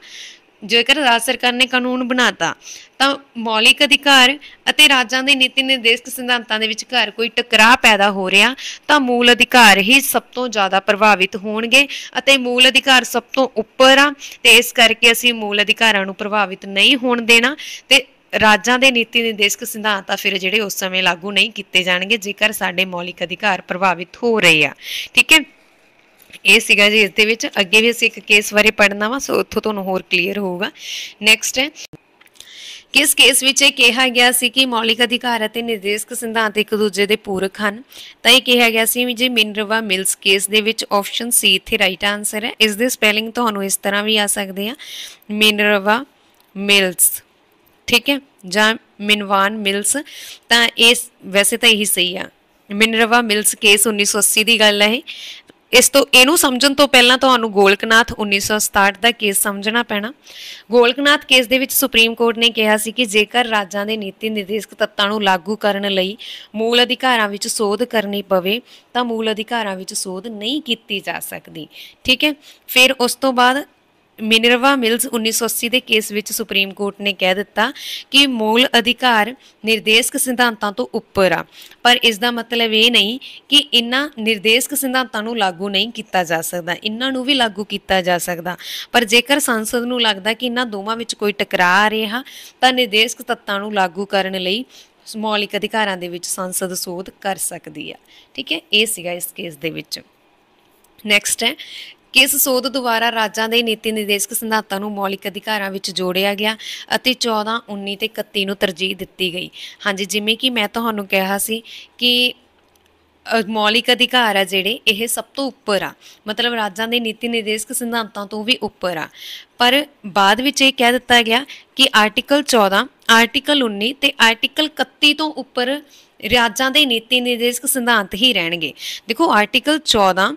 ਜੇਕਰ ਰਾਜ ਸਰਕਾਰ ਨੇ ਕਾਨੂੰਨ ਬਣਾਤਾ ਤਾਂ ਮੌਲਿਕ ਅਧਿਕਾਰ ਅਤੇ ਰਾਜਾਂ ਦੇ ਨੀਤੀ ਨਿਰਦੇਸ਼ਕ ਸਿਧਾਂਤਾਂ ਦੇ ਵਿਚਕਾਰ ਕੋਈ ਟਕਰਾਅ ਪੈਦਾ ਹੋ ਰਿਹਾ ਤਾਂ ਮੂਲ ਅਧਿਕਾਰ ਹੀ ਸਭ ਤੋਂ ਜ਼ਿਆਦਾ ਪ੍ਰਭਾਵਿਤ ਹੋਣਗੇ ਅਤੇ ਮੂਲ ਅਧਿਕਾਰ ਸਭ ਤੋਂ ਉੱਪਰ ਆ ਤੇ ਇਸ ਕਰਕੇ ਅਸੀਂ ਮੂਲ ਅਧਿਕਾਰਾਂ ਨੂੰ ਪ੍ਰਭਾਵਿਤ ਨਹੀਂ ਹੋਣ ਦੇਣਾ ਤੇ ਰਾਜਾਂ ਦੇ ਨੀਤੀ ਨਿਰਦੇਸ਼ਕ ਸਿਧਾਂਤ ਆ ਫਿਰ ਜਿਹੜੇ ਉਸ ਸਮੇਂ ਲਾਗੂ ਨਹੀਂ ਕੀਤੇ ਜਾਣਗੇ ਜੇਕਰ ਸਾਡੇ ਮੌਲਿਕ ਅਧਿਕਾਰ ਪ੍ਰਭਾਵਿਤ ਹੋ ਰਹੇ ਆ ਠੀਕ ਹੈ ਇਹ ਸੀਗਾ ਜੀ ਇਸ ਦੇ ਵਿੱਚ ਅੱਗੇ ਵੀ ਅਸੀਂ ਇੱਕ ਕੇਸ ਬਾਰੇ ਪੜਨਾ ਵਾ ਸੋ ਉੱਥੋਂ ਤੁਹਾਨੂੰ ਹੋਰ ਕਲੀਅਰ ਹੋਊਗਾ ਨੈਕਸਟ ਹੈ ਕਿਸ ਕੇਸ ਵਿੱਚ ਇਹ ਕਿਹਾ ਗਿਆ ਸੀ ਕਿ ਮੌਲਿਕ ਅਧਿਕਾਰ ਅਤੇ ਨਿਰਦੇਸ਼ਕ ਸਿਧਾਂਤ ਇੱਕ ਦੂਜੇ ਦੇ ਪੂਰਕ ਹਨ ਤਾਂ ਇਹ ਕਿਹਾ ਗਿਆ ਸੀ ਜੇ ਮਿਨਰਵਾ ਮਿਲਸ ਕੇਸ ਦੇ ਵਿੱਚ ਆਪਸ਼ਨ ਸੀ ਇੱਥੇ ਰਾਈਟ ਆਨਸਰ ਹੈ ਇਸ ਦੇ ਸਪੈਲਿੰਗ ਤੁਹਾਨੂੰ ਇਸ ਤਰ੍ਹਾਂ ਵੀ ਆ ਸਕਦੇ ਆ ਮਿਨਰਵਾ ਮਿਲਸ ਠੀਕ ਹੈ ਜਾਂ ਮਿਨਵਾਨ ਮਿਲਸ ਤਾਂ ਇਹ ਵੈਸੇ ਤਾਂ ਇਹੀ ਸਹੀ ਆ ਮਿਨਰਵਾ ਮਿਲਸ ਕੇਸ 1980 ਦੀ ਗੱਲ ਹੈ ਇਸ ਤੋਂ ਇਹਨੂੰ ਸਮਝਣ ਤੋਂ ਪਹਿਲਾਂ ਤੁਹਾਨੂੰ ਗੋਲਕਨਾਥ 1967 ਦਾ ਕੇਸ ਸਮਝਣਾ ਪੈਣਾ ਗੋਲਕਨਾਥ ਕੇਸ ਦੇ ਵਿੱਚ ਸੁਪਰੀਮ ਕੋਰਟ ਨੇ ਕਿਹਾ ਸੀ ਕਿ ਜੇਕਰ ਰਾਜਾਂ ਦੇ ਨੀਤੀ ਨਿਰਦੇਸ਼ਕ ਤੱਤਾਂ ਨੂੰ ਲਾਗੂ ਕਰਨ ਲਈ ਮੂਲ ਅਧਿਕਾਰਾਂ ਵਿੱਚ ਸੋਧ ਕਰਨੀ ਪਵੇ ਤਾਂ ਮੂਲ ਅਧਿਕਾਰਾਂ ਵਿੱਚ ਸੋਧ ਨਹੀਂ ਕੀਤੀ ਜਾ ਸਕਦੀ ਠੀਕ ਹੈ ਫਿਰ ਉਸ ਤੋਂ ਬਾਅਦ ਮਿਨਰਵਾ ਮਿਲਸ 1980 ਦੇ ਕੇਸ ਵਿੱਚ ਸੁਪਰੀਮ ਕੋਰਟ ਨੇ ਕਹਿ ਦਿੱਤਾ ਕਿ ਮੂਲ ਅਧਿਕਾਰ ਨਿਰਦੇਸ਼ਕ ਸਿਧਾਂਤਾਂ ਤੋਂ ਉੱਪਰ ਆ ਪਰ ਇਸ ਦਾ ਮਤਲਬ ਇਹ ਨਹੀਂ ਕਿ ਇਨ੍ਹਾਂ ਨਿਰਦੇਸ਼ਕ ਸਿਧਾਂਤਾਂ ਨੂੰ ਲਾਗੂ ਨਹੀਂ ਕੀਤਾ ਜਾ ਸਕਦਾ ਇਨ੍ਹਾਂ ਨੂੰ ਵੀ ਲਾਗੂ ਕੀਤਾ ਜਾ ਸਕਦਾ ਪਰ ਜੇਕਰ ਸੰਸਦ ਨੂੰ ਲੱਗਦਾ ਕਿ ਇਨ੍ਹਾਂ ਦੋਵਾਂ ਵਿੱਚ ਕੋਈ ਟਕਰਾਅ ਆ ਰਿਹਾ ਤਾਂ ਨਿਰਦੇਸ਼ਕ ਤੱਤਾਂ ਨੂੰ ਲਾਗੂ ਕਰਨ ਲਈ ਮੌਲਿਕ ਅਧਿਕਾਰਾਂ ਦੇ ਵਿੱਚ ਸੰਸਦ ਸੋਧ ਕਰ ਸਕਦੀ ਆ ਠੀਕ ਹੈ ਇਹ ਸੀਗਾ ਇਸ ਕੇਸ ਦੇ ਵਿੱਚ ਨੈਕਸਟ ਹੈ ਕਿ ਇਸ ਸੋਧ ਦੁਆਰਾ ਰਾਜਾਂ ਦੇ ਨੀਤੀ ਨਿਰਦੇਸ਼ਕ ਸਿਧਾਂਤਾਂ ਨੂੰ ਮੌਲਿਕ ਅਧਿਕਾਰਾਂ ਵਿੱਚ ਜੋੜਿਆ ਗਿਆ ਅਤੇ 14 19 ਤੇ 31 ਨੂੰ ਤਰਜੀਹ ਦਿੱਤੀ ਗਈ ਹਾਂਜੀ ਜਿਵੇਂ ਕਿ ਮੈਂ ਤੁਹਾਨੂੰ ਕਿਹਾ ਸੀ ਕਿ ਮੌਲਿਕ ਅਧਿਕਾਰ ਆ ਜਿਹੜੇ ਇਹ ਸਭ ਤੋਂ ਉੱਪਰ ਆ ਮਤਲਬ ਰਾਜਾਂ ਦੇ ਨੀਤੀ ਨਿਰਦੇਸ਼ਕ ਸਿਧਾਂਤਾਂ ਤੋਂ ਵੀ ਉੱਪਰ ਆ ਪਰ ਬਾਅਦ ਵਿੱਚ ਇਹ ਕਹਿ ਦਿੱਤਾ ਗਿਆ ਕਿ ਆਰਟੀਕਲ 14 ਆਰਟੀਕਲ 19 ਤੇ ਆਰਟੀਕਲ 31 ਤੋਂ ਉੱਪਰ ਰਾਜਾਂ ਦੇ ਨੀਤੀ ਨਿਰਦੇਸ਼ਕ ਸਿਧਾਂਤ ਹੀ ਰਹਿਣਗੇ ਦੇਖੋ ਆਰਟੀਕਲ 14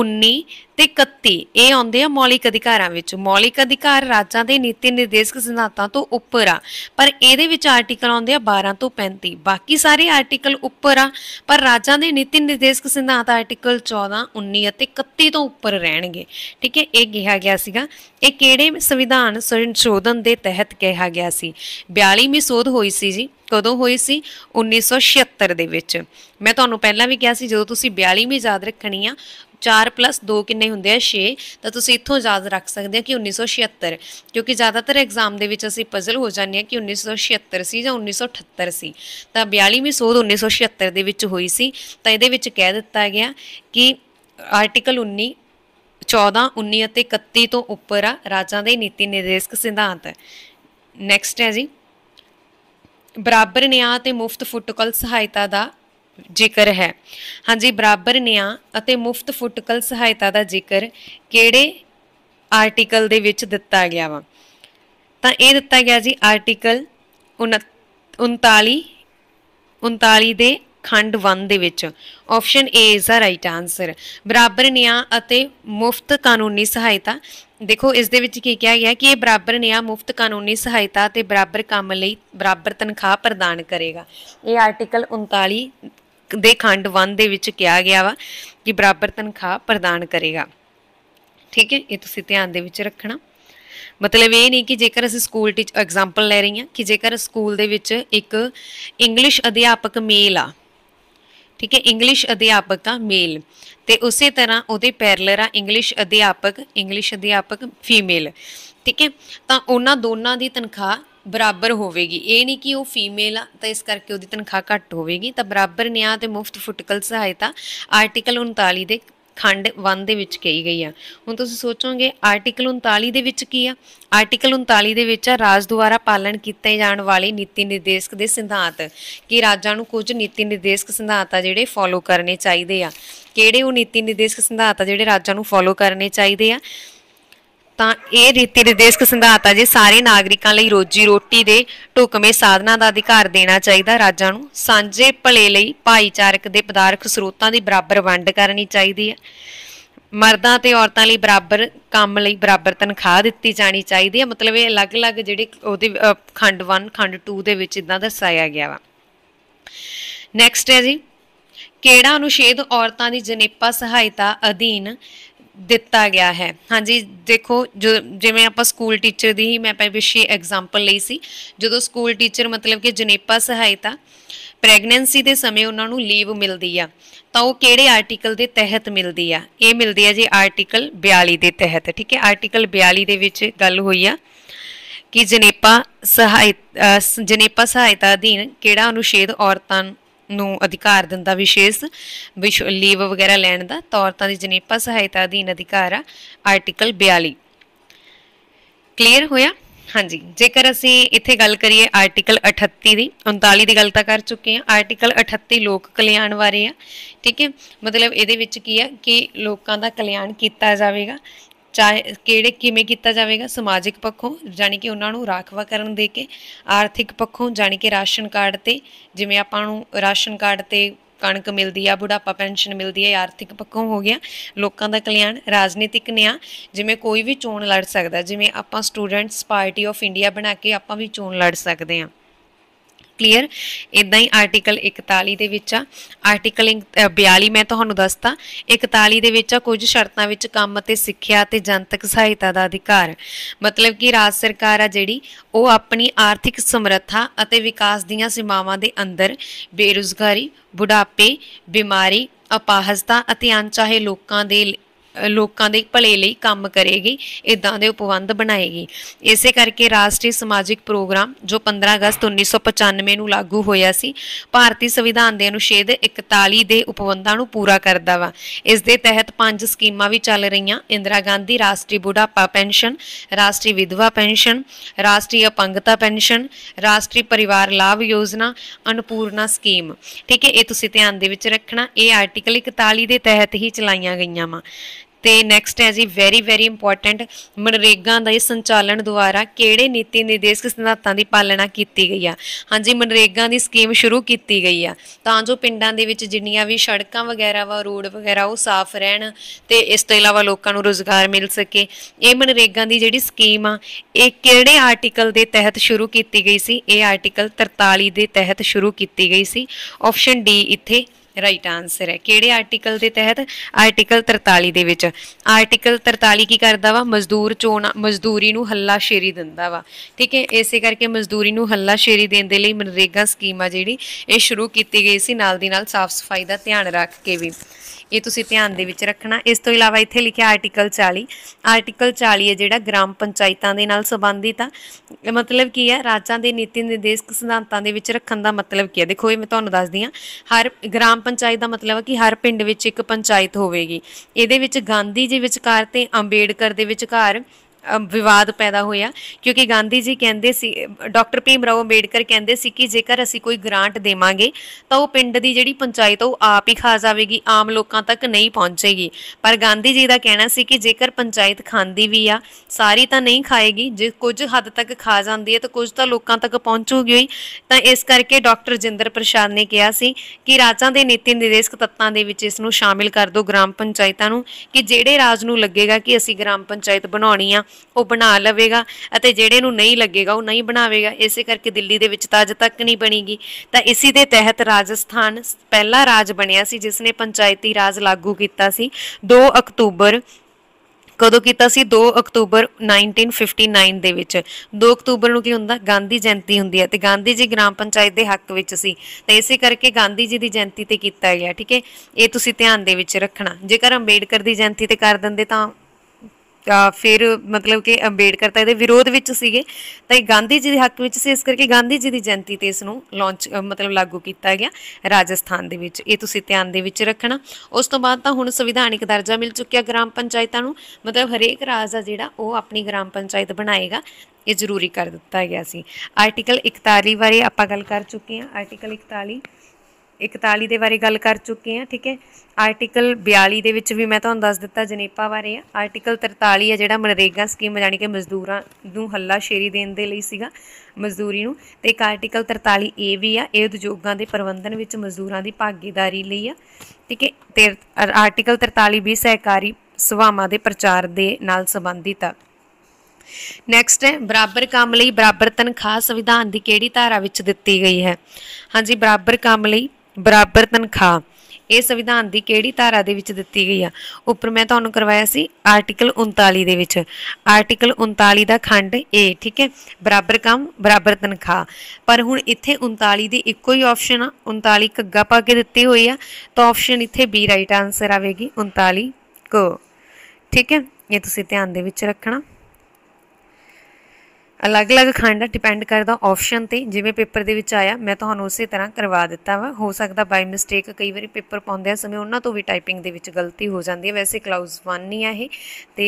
19 ਤੇ 31 ਇਹ ਆਉਂਦੇ ਆ ਮੌਲਿਕ ਅਧਿਕਾਰਾਂ ਵਿੱਚ ਮੌਲਿਕ ਅਧਿਕਾਰ ਰਾਜਾਂ ਦੇ ਨੀਤੀ ਨਿਰਦੇਸ਼ਕ ਸਿਧਾਂਤਾਂ ਤੋਂ ਉੱਪਰ ਆ ਪਰ ਇਹਦੇ ਵਿੱਚ ਆਰਟੀਕਲ ਆਉਂਦੇ ਆ 12 ਤੋਂ 35 ਬਾਕੀ ਸਾਰੇ ਆਰਟੀਕਲ ਉੱਪਰ ਆ ਪਰ ਰਾਜਾਂ ਦੇ ਨੀਤੀ ਨਿਰਦੇਸ਼ਕ ਸਿਧਾਂਤ ਆਰਟੀਕਲ 14 19 ਅਤੇ 31 ਤੋਂ ਉੱਪਰ ਰਹਿਣਗੇ ਠੀਕ ਹੈ ਇਹ ਕਿਹਾ ਗਿਆ ਸੀਗਾ ਇਹ ਕਿਹੜੇ ਸੰਵਿਧਾਨ ਸੰਸ਼ੋਧਨ ਦੇ ਤਹਿਤ ਕਿਹਾ ਗਿਆ ਸੀ 42ਵੀਂ ਸੋਧ ਹੋਈ ਸੀ ਜੀ ਕਦੋਂ ਹੋਈ ਸੀ 1976 ਦੇ ਵਿੱਚ ਮੈਂ ਤੁਹਾਨੂੰ ਪਹਿਲਾਂ ਵੀ ਕਿਹਾ ਸੀ ਜਦੋਂ ਤੁਸੀਂ 42ਵੀਂ ਯਾਦ ਰੱਖਣੀ ਆ 4 ਪਲੱਸ 2 ਕਿੰਨੇ ਹੁੰਦੇ ਆ 6 ਤਾਂ ਤੁਸੀਂ ਇੱਥੋਂ ਯਾਦ ਰੱਖ ਸਕਦੇ ਹੋ ਕਿ 1976 ਕਿਉਂਕਿ ਜ਼ਿਆਦਾਤਰ ਐਗਜ਼ਾਮ ਦੇ ਵਿੱਚ ਅਸੀਂ ਪਜ਼ਲ ਹੋ ਜਾਂਦੇ ਆ ਕਿ 1976 ਸੀ ਜਾਂ 1978 ਸੀ ਤਾਂ 42ਵੀਂ ਸੋਧ 1976 ਦੇ ਵਿੱਚ ਹੋਈ ਸੀ ਤਾਂ ਇਹਦੇ ਵਿੱਚ ਕਹਿ ਦਿੱਤਾ ਗਿਆ ਕਿ ਆਰਟੀਕਲ 19 14 19 ਅਤੇ 31 ਤੋਂ ਉੱਪਰ ਆ ਰਾਜਾਂ ਦੇ ਨੀਤੀ ਨਿਰਦੇਸ਼ਕ ਸਿਧਾਂਤ ਨੈਕਸਟ ਹੈ ਜੀ ਬਰਾਬਰ ਨਿਆਂ ਤੇ ਮੁਫਤ ਫੁੱਟਕਲ ਸਹਾਇਤਾ ਦਾ ਜ਼ਿਕਰ ਹੈ ਹਾਂਜੀ ਬਰਾਬਰ ਨਿਆਂ ਅਤੇ ਮੁਫਤ ਫੁਟਕਲ ਸਹਾਇਤਾ ਦਾ ਜ਼ਿਕਰ ਕਿਹੜੇ ਆਰਟੀਕਲ ਦੇ ਵਿੱਚ ਦਿੱਤਾ ਗਿਆ ਵਾ ਤਾਂ ਇਹ ਦਿੱਤਾ ਗਿਆ ਜੀ ਆਰਟੀਕਲ 39 39 ਦੇ ਖੰਡ 1 ਦੇ ਵਿੱਚ option A is the right answer ਬਰਾਬਰ ਨਿਆਂ ਅਤੇ ਮੁਫਤ ਕਾਨੂੰਨੀ ਸਹਾਇਤਾ ਦੇਖੋ ਇਸ ਦੇ ਵਿੱਚ ਕੀ ਕਿਹਾ ਗਿਆ ਕਿ ਇਹ ਬਰਾਬਰ ਨਿਆਂ ਮੁਫਤ ਕਾਨੂੰਨੀ ਸਹਾਇਤਾ ਤੇ ਬਰਾਬਰ ਕੰਮ ਲਈ ਬਰਾਬਰ ਤਨਖਾਹ ਪ੍ਰਦਾਨ ਕਰੇਗਾ ਇਹ ਆਰਟੀਕਲ 39 ਦੇ ਖੰਡ 1 ਦੇ ਵਿੱਚ ਕਿਹਾ ਗਿਆ ਵਾ ਕਿ ਬਰਾਬਰ ਤਨਖਾਹ ਪ੍ਰਦਾਨ ਕਰੇਗਾ ਠੀਕ ਹੈ ਇਹ ਤੁਸੀਂ ਧਿਆਨ ਦੇ ਵਿੱਚ ਰੱਖਣਾ ਮਤਲਬ ਇਹ ਨਹੀਂ ਕਿ ਜੇਕਰ ਅਸੀਂ ਸਕੂਲ ਟੀਚ ਐਗਜ਼ਾਮਪਲ ਲੈ ਰਹੀ ਹਾਂ ਕਿ ਜੇਕਰ ਸਕੂਲ ਦੇ ਵਿੱਚ ਇੱਕ ਇੰਗਲਿਸ਼ ਅਧਿਆਪਕ ਮੇਲ ਆ ਠੀਕ ਹੈ ਇੰਗਲਿਸ਼ ਅਧਿਆਪਕ ਆ ਮੇਲ ਤੇ ਉਸੇ ਤਰ੍ਹਾਂ ਉਹਦੇ ਪੈਰਲਰ ਆ ਇੰਗਲਿਸ਼ ਅਧਿਆਪਕ ਇੰਗਲਿਸ਼ ਅਧਿਆਪਕ ਫੀਮੇਲ ਠੀਕ ਹੈ ਤਾਂ ਉਹਨਾਂ ਦੋਨਾਂ ਦੀ ਤਨਖਾਹ ਬਰਾਬਰ ਹੋਵੇਗੀ ਇਹ ਨਹੀਂ ਕਿ ਉਹ ਫੀਮੇਲ ਆ ਤਾਂ ਇਸ ਕਰਕੇ ਉਹਦੀ ਤਨਖਾਹ ਘੱਟ ਹੋਵੇਗੀ ਤਾਂ ਬਰਾਬਰ ਨਿਆਂ ਤੇ ਮੁਫਤ ਫੁਟਕਲ ਸਹਾਇਤਾ ਆਰਟੀਕਲ 39 ਦੇ ਖੰਡ 1 ਦੇ ਵਿੱਚ ਕਹੀ ਗਈ ਆ ਹੁਣ ਤੁਸੀਂ ਸੋਚੋਗੇ ਆਰਟੀਕਲ 39 ਦੇ ਵਿੱਚ ਕੀ ਆ ਆਰਟੀਕਲ 39 ਦੇ ਵਿੱਚ ਆ ਰਾਜ ਦੁਆਰਾ ਪਾਲਣ ਕੀਤੇ ਜਾਣ ਵਾਲੇ ਨੀਤੀ ਨਿਰਦੇਸ਼ਕ ਦੇ ਸਿਧਾਂਤ ਕਿ ਰਾਜਾਂ ਨੂੰ ਕੁਝ ਨੀਤੀ ਨਿਰਦੇਸ਼ਕ ਸਿਧਾਂਤ ਆ ਜਿਹੜੇ ਫੋਲੋ ਕਰਨੇ ਚਾਹੀਦੇ ਆ ਕਿਹੜੇ ਉਹ ਨੀਤੀ ਨਿਰਦੇਸ਼ਕ ਸਿਧਾਂਤ ਆ ਜਿਹੜੇ ਰਾਜਾਂ ਨੂੰ ਫੋਲੋ ਕਰਨੇ ਚਾਹੀਦੇ ਆ ਤਾਂ ਇਹ ਰੀਤੀ ਨਿਰਦੇਸ਼ ਸਿਧਾਂਤ ਆ ਜੀ ਸਾਰੇ ਨਾਗਰਿਕਾਂ ਲਈ ਰੋਜੀ ਰੋਟੀ ਦੇ ਢੁਕਵੇਂ ਸਾਧਨਾਂ ਦਾ ਅਧਿਕਾਰ ਦੇਣਾ ਚਾਹੀਦਾ ਰਾਜਾਂ ਨੂੰ ਸਾਂਝੇ ਭਲੇ ਲਈ ਭਾਈਚਾਰਕ ਦੇ ਪਦਾਰਥ ਸਰੋਤਾਂ ਦੀ ਬਰਾਬਰ ਵੰਡ ਕਰਨੀ ਚਾਹੀਦੀ ਹੈ ਮਰਦਾਂ ਤੇ ਔਰਤਾਂ ਲਈ ਬਰਾਬਰ ਕੰਮ ਲਈ ਬਰਾਬਰ ਤਨਖਾਹ ਦਿੱਤੀ ਜਾਣੀ ਚਾਹੀਦੀ ਹੈ ਮਤਲਬ ਇਹ ਅਲੱਗ-ਅਲੱਗ ਜਿਹੜੇ ਉਹਦੇ ਖੰਡ 1 ਖੰਡ 2 ਦੇ ਵਿੱਚ ਇਦਾਂ ਦੱਸਾਇਆ ਗਿਆ ਵਾ ਨੈਕਸਟ ਹੈ ਜੀ ਕਿਹੜਾ ਅਨੁਛੇਦ ਔਰਤਾਂ ਦੀ ਜਨੇਪਾ ਸਹਾਇਤਾ ਅਧੀਨ ਦਿੱਤਾ ਗਿਆ ਹੈ ਹਾਂਜੀ ਦੇਖੋ ਜਿਵੇਂ ਆਪਾਂ ਸਕੂਲ ਟੀਚਰ ਦੀ ਹੀ ਮੈਂ ਪਿਛੇ ਐਗਜ਼ਾਮਪਲ ਲਈ ਸੀ ਜਦੋਂ ਸਕੂਲ ਟੀਚਰ ਮਤਲਬ ਕਿ ਜਨੇਪਾ ਸਹਾਇਤਾ ਪ੍ਰੈਗਨੈਂਸੀ ਦੇ ਸਮੇਂ ਉਹਨਾਂ ਨੂੰ ਲੀਵ ਮਿਲਦੀ ਆ ਤਾਂ ਉਹ ਕਿਹੜੇ ਆਰਟੀਕਲ ਦੇ ਤਹਿਤ ਮਿਲਦੀ ਆ ਇਹ ਮਿਲਦੀ ਆ ਜੀ ਆਰਟੀਕਲ 42 ਦੇ ਤਹਿਤ ਠੀਕ ਹੈ ਆਰਟੀਕਲ 42 ਦੇ ਵਿੱਚ ਗੱਲ ਹੋਈ ਆ ਕਿ ਜਨੇਪਾ ਸਹਾਇਤਾ ਜਨੇਪਾ ਸਹਾਇਤਾ ਅਧੀਨ ਕਿਹੜਾ ਅਨੁਛੇਦ ਔਰਤਾਂ ਨੂੰ ਅਧਿਕਾਰ ਦਿੰਦਾ ਵਿਸ਼ੇਸ਼ ਲੀਵ ਵਗੈਰਾ ਲੈਣ ਦਾ ਤਾਂ ਦੀ ਜਨੇਪਾ ਸਹਾਇਤਾ ਅਧੀਨ ਅਧਿਕਾਰ ਆ ਆਰਟੀਕਲ 42 ਕਲੀਅਰ ਹੋਇਆ ਹਾਂਜੀ ਜੇਕਰ ਅਸੀਂ ਇੱਥੇ ਗੱਲ ਕਰੀਏ ਆਰਟੀਕਲ 38 ਦੀ 39 ਦੀ ਗੱਲ ਤਾਂ ਕਰ ਚੁੱਕੇ ਹਾਂ ਆਰਟੀਕਲ 38 ਲੋਕ ਕਲਿਆਣ ਬਾਰੇ ਆ ਠੀਕ ਹੈ ਮਤਲਬ ਇਹਦੇ ਵਿੱਚ ਕੀ ਆ ਕਿ ਲੋਕਾਂ ਦਾ ਕਲਿਆਣ ਕੀਤਾ ਜਾਵੇਗਾ ਚਾਹੇ ਕਿਹੜੇ ਕਿਵੇਂ ਕੀਤਾ ਜਾਵੇਗਾ ਸਮਾਜਿਕ ਪੱਖੋਂ ਜਾਨੀ ਕਿ ਉਹਨਾਂ ਨੂੰ ਰਾਖਵਾ ਕਰਨ ਦੇ ਕੇ ਆਰਥਿਕ ਪੱਖੋਂ ਜਾਨੀ ਕਿ ਰਾਸ਼ਨ ਕਾਰਡ ਤੇ ਜਿਵੇਂ ਆਪਾਂ ਨੂੰ ਰਾਸ਼ਨ ਕਾਰਡ ਤੇ ਕਣਕ ਮਿਲਦੀ ਆ ਬੁਢਾਪਾ ਪੈਨਸ਼ਨ ਮਿਲਦੀ ਆ ਆਰਥਿਕ ਪੱਖੋਂ ਹੋ ਗਿਆ ਲੋਕਾਂ ਦਾ ਕਲਿਆਣ ਰਾਜਨੀਤਿਕ ਨਿਆਂ ਜਿਵੇਂ ਕੋਈ ਵੀ ਚੋਣ ਲੜ ਸਕਦਾ ਜਿਵੇਂ ਆਪਾਂ ਸਟੂਡੈਂਟਸ ਪਾਰਟੀ ਆਫ ਇੰਡੀਆ ਬਣਾ ਕੇ ਆਪਾਂ ਵੀ ਚੋਣ ਲੜ ਸਕਦੇ ਆ ਕਲੀਅਰ ਇਦਾਂ ਹੀ ਆਰਟੀਕਲ 41 ਦੇ ਵਿੱਚ ਆ ਆਰਟੀਕਲ 42 ਮੈਂ ਤੁਹਾਨੂੰ ਦੱਸਤਾ 41 ਦੇ ਵਿੱਚ ਆ ਕੁਝ ਸ਼ਰਤਾਂ ਵਿੱਚ ਕੰਮ ਅਤੇ ਸਿੱਖਿਆ ਤੇ ਜਨਤਕ ਸਹਾਇਤਾ ਦਾ ਅਧਿਕਾਰ ਮਤਲਬ ਕਿ ਰਾਜ ਸਰਕਾਰ ਆ ਜਿਹੜੀ ਉਹ ਆਪਣੀ ਆਰਥਿਕ ਸਮਰੱਥਾ ਅਤੇ ਵਿਕਾਸ ਦੀਆਂ ਸੀਮਾਵਾਂ ਦੇ ਅੰਦਰ ਬੇਰੁਜ਼ਗਾਰੀ ਬੁਢਾਪੇ ਬਿਮਾਰੀ ਅਪਾਹਜਤਾ ਅਤੇ ਅਣਚਾਹੇ ਲੋਕਾਂ ਦੇ ਲੋਕਾਂ ਦੇ ਭਲੇ ਲਈ ਕੰਮ ਕਰੇਗੀ ਇਦਾਂ ਦੇ ਉਪਵੰਧ ਬਣਾਏਗੀ ਇਸੇ ਕਰਕੇ ਰਾਸ਼ਟਰੀ ਸਮਾਜਿਕ ਪ੍ਰੋਗਰਾਮ ਜੋ 15 ਅਗਸਤ 1995 ਨੂੰ ਲਾਗੂ ਹੋਇਆ ਸੀ ਭਾਰਤੀ ਸੰਵਿਧਾਨ ਦੇ ਅਨੁਛੇਦ 41 ਦੇ ਉਪਵੰਧਾਂ ਨੂੰ ਪੂਰਾ ਕਰਦਾ ਵਾ ਇਸ ਦੇ ਤਹਿਤ ਪੰਜ ਸਕੀਮਾਂ ਵੀ ਚੱਲ ਰਹੀਆਂ ਇੰਦਰਾ ਗਾਂਧੀ ਰਾਸ਼ਟਰੀ ਬੁਢਾਪਾ ਪੈਨਸ਼ਨ ਰਾਸ਼ਟਰੀ ਵਿਧਵਾ ਪੈਨਸ਼ਨ ਰਾਸ਼ਟਰੀ ਅਪੰਗਤਾ ਪੈਨਸ਼ਨ ਰਾਸ਼ਟਰੀ ਪਰਿਵਾਰ ਲਾਭ ਯੋਜਨਾ ਅਨਪੂਰਨਾ ਸਕੀਮ ਠੀਕ ਹੈ ਇਹ ਤੁਸੀਂ ਧਿਆਨ ਦੇ ਵਿੱਚ ਰੱਖਣਾ ਇਹ ਆਰਟੀਕਲ 41 ਦੇ ਤਹਿਤ ਹੀ ਚਲਾਈਆਂ ਗਈਆਂ ਵਾ ਤੇ ਨੈਕਸਟ ਹੈ ਜੀ ਵੈਰੀ ਵੈਰੀ ਇੰਪੋਰਟੈਂਟ ਮਨਰੇਗਾ ਦਾ ਇਹ ਸੰਚਾਲਨ ਦੁਆਰਾ ਕਿਹੜੇ ਨੀਤੀ ਨਿਰਦੇਸ਼ਕ ਸਿਧਾਂਤਾਂ ਦੀ ਪਾਲਣਾ ਕੀਤੀ ਗਈ ਆ ਹਾਂਜੀ ਮਨਰੇਗਾ ਦੀ ਸਕੀਮ ਸ਼ੁਰੂ ਕੀਤੀ ਗਈ ਆ ਤਾਂ ਜੋ ਪਿੰਡਾਂ ਦੇ ਵਿੱਚ ਜਿੰਨੀਆਂ ਵੀ ਸੜਕਾਂ ਵਗੈਰਾ ਵਾ ਰੋਡ ਵਗੈਰਾ ਉਹ ਸਾਫ਼ ਰਹਿਣ ਤੇ ਇਸ ਤੋਂ ਇਲਾਵਾ ਲੋਕਾਂ ਨੂੰ ਰੋਜ਼ਗਾਰ ਮਿਲ ਸਕੇ ਇਹ ਮਨਰੇਗਾ ਦੀ ਜਿਹੜੀ ਸਕੀਮ ਆ ਇਹ ਕਿਹੜੇ ਆਰਟੀਕਲ ਦੇ ਤਹਿਤ ਸ਼ੁਰੂ ਕੀਤੀ ਗਈ ਸੀ ਇਹ ਆਰਟੀਕਲ 43 ਦੇ ਤਹਿਤ ਸ਼ੁਰੂ ਕੀਤੀ ਗਈ ਸੀ ਆਪਸ਼ਨ ਡੀ ਇੱਥੇ ਰਾਈਟ ਆਨਸਰ ਹੈ ਕਿਹੜੇ ਆਰਟੀਕਲ ਦੇ ਤਹਿਤ ਆਰਟੀਕਲ 43 ਦੇ ਵਿੱਚ ਆਰਟੀਕਲ 43 ਕੀ ਕਰਦਾ ਵਾ ਮਜ਼ਦੂਰ ਚੋਣ ਮਜ਼ਦੂਰੀ ਨੂੰ ਹੱਲਾ ਸ਼ੇਰੀ ਦਿੰਦਾ ਵਾ ਠੀਕ ਹੈ ਇਸੇ ਕਰਕੇ ਮਜ਼ਦੂਰੀ ਨੂੰ ਹੱਲਾ ਸ਼ੇਰੀ ਦੇਣ ਦੇ ਲਈ ਮਨਰੇਗਾ ਸਕੀਮ ਆ ਜਿਹੜੀ ਇਹ ਸ਼ੁਰੂ ਕੀਤੀ ਗਈ ਸੀ ਨਾਲ ਦੀ ਨਾਲ ਸਾਫ਼ ਸਫਾਈ ਦਾ ਧਿਆਨ ਰੱਖ ਕੇ ਵੀ ਇਹ ਤੁਸੀਂ ਧਿਆਨ ਦੇ ਵਿੱਚ ਰੱਖਣਾ ਇਸ ਤੋਂ ਇਲਾਵਾ ਇੱਥੇ ਲਿਖਿਆ ਆਰਟੀਕਲ 40 ਆਰਟੀਕਲ 40 ਹੈ ਜਿਹੜਾ ਗ੍ਰਾਮ ਪੰਚਾਇਤਾਂ ਦੇ ਨਾਲ ਸੰਬੰਧਿਤ ਆ ਮਤਲਬ ਕੀ ਹੈ ਰਾਜਾਂ ਦੇ ਨੀਤੀ ਨਿਰਦੇਸ਼ਕ ਸਿਧਾਂਤਾਂ ਦੇ ਵਿੱਚ ਰੱਖਣ ਦਾ ਮਤਲਬ ਕੀ ਹੈ ਦੇਖੋ ਇਹ ਮੈਂ ਤੁਹਾਨੂੰ ਦੱਸਦੀ ਆ ਹਰ ਗ੍ਰਾਮ ਪੰਚਾਇਤ ਦਾ ਮਤਲਬ ਹੈ ਕਿ ਹਰ ਪਿੰਡ ਵਿੱਚ ਇੱਕ ਪੰਚਾਇਤ ਹੋਵੇਗੀ ਇਹਦੇ ਵਿੱਚ ਗਾਂਧੀ ਜੀ ਵਿਚਕਾਰ ਤੇ ਅੰਬੇਡਕਰ ਦੇ ਵਿਚਕਾਰ ਵਿਵਾਦ ਪੈਦਾ ਹੋਇਆ ਕਿਉਂਕਿ ਗਾਂਧੀ ਜੀ ਕਹਿੰਦੇ ਸੀ ਡਾਕਟਰ ਭੀਮ ਰਾਓ ਅੰਬੇਡਕਰ ਕਹਿੰਦੇ ਸੀ ਕਿ ਜੇਕਰ ਅਸੀਂ ਕੋਈ ਗ੍ਰਾਂਟ ਦੇਵਾਂਗੇ ਤਾਂ ਉਹ ਪਿੰਡ ਦੀ ਜਿਹੜੀ ਪੰਚਾਇਤ ਉਹ ਆਪ ਹੀ ਖਾ ਜਾਵੇਗੀ ਆਮ ਲੋਕਾਂ ਤੱਕ ਨਹੀਂ ਪਹੁੰਚੇਗੀ ਪਰ ਗਾਂਧੀ ਜੀ ਦਾ ਕਹਿਣਾ ਸੀ ਕਿ ਜੇਕਰ ਪੰਚਾਇਤ ਖਾਂਦੀ ਵੀ ਆ ਸਾਰੀ ਤਾਂ ਨਹੀਂ ਖਾਏਗੀ ਜੇ ਕੁਝ ਹੱਦ ਤੱਕ ਖਾ ਜਾਂਦੀ ਹੈ ਤਾਂ ਕੁਝ ਤਾਂ ਲੋਕਾਂ ਤੱਕ ਪਹੁੰਚੂਗੀ ਹੀ ਤਾਂ ਇਸ ਕਰਕੇ ਡਾਕਟਰ ਜਿੰਦਰ ਪ੍ਰਸ਼ਾਦ ਨੇ ਕਿਹਾ ਸੀ ਕਿ ਰਾਜਾਂ ਦੇ ਨੀਤੀ ਨਿਰਦੇਸ਼ਕ ਤੱਤਾਂ ਦੇ ਵਿੱਚ ਇਸ ਨੂੰ ਸ਼ਾਮਿਲ ਕਰ ਦਿਓ ਗ੍ਰਾਮ ਪੰਚਾਇਤਾਂ ਨੂੰ ਕਿ ਜਿਹੜੇ ਰਾਜ ਨੂੰ ਲੱਗੇਗਾ ਕਿ ਅਸੀਂ ਗ੍ਰਾਮ ਪੰਚਾਇਤ ਬਣਾਉਣੀ ਆ ਉਹ ਬਣਾ ਲਵੇਗਾ ਅਤੇ ਜਿਹੜੇ ਨੂੰ ਨਹੀਂ ਲੱਗੇਗਾ ਉਹ ਨਹੀਂ ਬਣਾਵੇਗਾ ਇਸੇ ਕਰਕੇ ਦਿੱਲੀ ਦੇ ਵਿੱਚ ਤਾਂ ਅਜ ਤੱਕ ਨਹੀਂ ਬਣੀਗੀ ਤਾਂ ਇਸੇ ਦੇ ਤਹਿਤ ਰਾਜਸਥਾਨ ਪਹਿਲਾ ਰਾਜ ਬਣਿਆ ਸੀ ਜਿਸ ਨੇ ਪੰਚਾਇਤੀ ਰਾਜ ਲਾਗੂ ਕੀਤਾ ਸੀ 2 ਅਕਤੂਬਰ ਕਦੋਂ ਕੀਤਾ ਸੀ 2 ਅਕਤੂਬਰ 1959 ਦੇ ਵਿੱਚ 2 ਅਕਤੂਬਰ ਨੂੰ ਕੀ ਹੁੰਦਾ ਗਾਂਧੀ ਜਯੰਤੀ ਹੁੰਦੀ ਹੈ ਤੇ ਗਾਂਧੀ ਜੀ ਗ੍ਰਾਮ ਪੰਚਾਇਤ ਦੇ ਹੱਕ ਵਿੱਚ ਸੀ ਤੇ ਇਸੇ ਕਰਕੇ ਗਾਂਧੀ ਜੀ ਦੀ ਜਯੰਤੀ ਤੇ ਕੀਤਾ ਗਿਆ ਠੀਕ ਹੈ ਇਹ ਤੁਸੀਂ ਧਿਆਨ ਦੇ ਵਿੱਚ ਰੱਖਣਾ ਜੇਕਰ ਅੰਬੇਡਕਰ ਦੀ ਜਯੰਤੀ ਤੇ ਕਰ ਦਿੰਦੇ ਤਾਂ ਫਿਰ ਮਤਲਬ ਕਿ ਅੰਬੇਡਕਰ ਤਾਂ ਇਹਦੇ ਵਿਰੋਧ ਵਿੱਚ ਸੀਗੇ ਤਾਂ ਇਹ ਗਾਂਧੀ ਜੀ ਦੇ ਹੱਕ ਵਿੱਚ ਸੀ ਇਸ ਕਰਕੇ ਗਾਂਧੀ ਜੀ ਦੀ ਜਨਤੀ ਤੇ ਇਸ ਨੂੰ ਲਾਂਚ ਮਤਲਬ ਲਾਗੂ ਕੀਤਾ ਗਿਆ ਰਾਜਸਥਾਨ ਦੇ ਵਿੱਚ ਇਹ ਤੁਸੀਂ ਧਿਆਨ ਦੇ ਵਿੱਚ ਰੱਖਣਾ ਉਸ ਤੋਂ ਬਾਅਦ ਤਾਂ ਹੁਣ ਸੰਵਿਧਾਨਿਕ ਦਰਜਾ ਮਿਲ ਚੁੱਕਿਆ ਗ੍ਰਾਮ ਪੰਚਾਇਤਾਂ ਨੂੰ ਮਤਲਬ ਹਰੇਕ ਰਾਜ ਦਾ ਜਿਹੜਾ ਉਹ ਆਪਣੀ ਗ੍ਰਾਮ ਪੰਚਾਇਤ ਬਣਾਏਗਾ ਇਹ ਜ਼ਰੂਰੀ ਕਰ ਦਿੱਤਾ ਗਿਆ ਸੀ ਆਰਟੀਕਲ 41 ਬਾਰੇ ਆਪਾਂ ਗੱਲ ਕਰ ਚੁੱਕੇ ਹਾਂ ਆਰਟੀਕਲ 41 41 ਦੇ ਬਾਰੇ ਗੱਲ ਕਰ ਚੁੱਕੇ ਹਾਂ ਠੀਕ ਹੈ ਆਰਟੀਕਲ 42 ਦੇ ਵਿੱਚ ਵੀ ਮੈਂ ਤੁਹਾਨੂੰ ਦੱਸ ਦਿੱਤਾ ਜਨੇਪਾ ਬਾਰੇ ਆ ਆਰਟੀਕਲ 43 ਹੈ ਜਿਹੜਾ ਮਨਰੇਗਾ ਸਕੀਮ ਜਾਨੀ ਕਿ ਮਜ਼ਦੂਰਾਂ ਨੂੰ ਹੱਲਾ ਸ਼ੇਰੀ ਦੇਣ ਦੇ ਲਈ ਸੀਗਾ ਮਜ਼ਦੂਰੀ ਨੂੰ ਤੇ ਇੱਕ ਆਰਟੀਕਲ 43 ਏ ਵੀ ਆ ਇਹ ਉਦਯੋਗਾਂ ਦੇ ਪ੍ਰਬੰਧਨ ਵਿੱਚ ਮਜ਼ਦੂਰਾਂ ਦੀ ਭਾਗੀਦਾਰੀ ਲਈ ਆ ਠੀਕ ਹੈ ਤੇ ਆਰਟੀਕਲ 43 ਵੀ ਸਹਿਕਾਰੀ ਸਵਾਮਾ ਦੇ ਪ੍ਰਚਾਰ ਦੇ ਨਾਲ ਸੰਬੰਧਿਤ ਆ ਨੈਕਸਟ ਹੈ ਬਰਾਬਰ ਕੰਮ ਲਈ ਬਰਾਬਰ ਤਨਖਾਹ ਸੰਵਿਧਾਨ ਦੀ ਕਿਹੜੀ ਧਾਰਾ ਵਿੱਚ ਦਿੱਤੀ ਗਈ ਹੈ ਹਾਂਜੀ ਬਰਾਬਰ ਕੰਮ ਲਈ ਬਰਾਬਰ ਤਨਖਾਹ ਇਹ ਸੰਵਿਧਾਨ ਦੀ ਕਿਹੜੀ ਧਾਰਾ ਦੇ ਵਿੱਚ ਦਿੱਤੀ ਗਈ ਆ ਉੱਪਰ ਮੈਂ ਤੁਹਾਨੂੰ ਕਰਵਾਇਆ ਸੀ ਆਰਟੀਕਲ 39 ਦੇ ਵਿੱਚ ਆਰਟੀਕਲ 39 ਦਾ ਖੰਡ A ਠੀਕ ਹੈ ਬਰਾਬਰ ਕੰਮ ਬਰਾਬਰ ਤਨਖਾਹ ਪਰ ਹੁਣ ਇੱਥੇ 39 ਦੀ ਇੱਕੋ ਹੀ ਆਪਸ਼ਨ ਆ 39 ਕੱਗਾ ਪਾ ਕੇ ਦਿੱਤੀ ਹੋਈ ਆ ਤਾਂ ਆਪਸ਼ਨ ਇੱਥੇ B ਰਾਈਟ ਆਨਸਰ ਆਵੇਗੀ 39 ਕ ਠੀਕ ਹੈ ਇਹ ਤੁਸੀਂ ਧਿਆਨ ਦੇ ਵਿੱਚ ਰੱਖਣਾ ਅਲੱਗ-ਅਲੱਗ ਖੰਡ ਡਿਪੈਂਡ ਕਰਦਾ ਆਪਸ਼ਨ ਤੇ ਜਿਵੇਂ ਪੇਪਰ ਦੇ ਵਿੱਚ ਆਇਆ ਮੈਂ ਤੁਹਾਨੂੰ ਉਸੇ ਤਰ੍ਹਾਂ ਕਰਵਾ ਦਿੱਤਾ ਵਾ ਹੋ ਸਕਦਾ ਬਾਈ ਮਿਸਟੇਕ ਕਈ ਵਾਰੀ ਪੇਪਰ ਪਾਉਂਦੇ ਸਮੇਂ ਉਹਨਾਂ ਤੋਂ ਵੀ ਟਾਈਪਿੰਗ ਦੇ ਵਿੱਚ ਗਲਤੀ ਹੋ ਜਾਂਦੀ ਹੈ ਵੈਸੇ ਕਲਾਉਸ 1 ਹੀ ਆ ਇਹ ਤੇ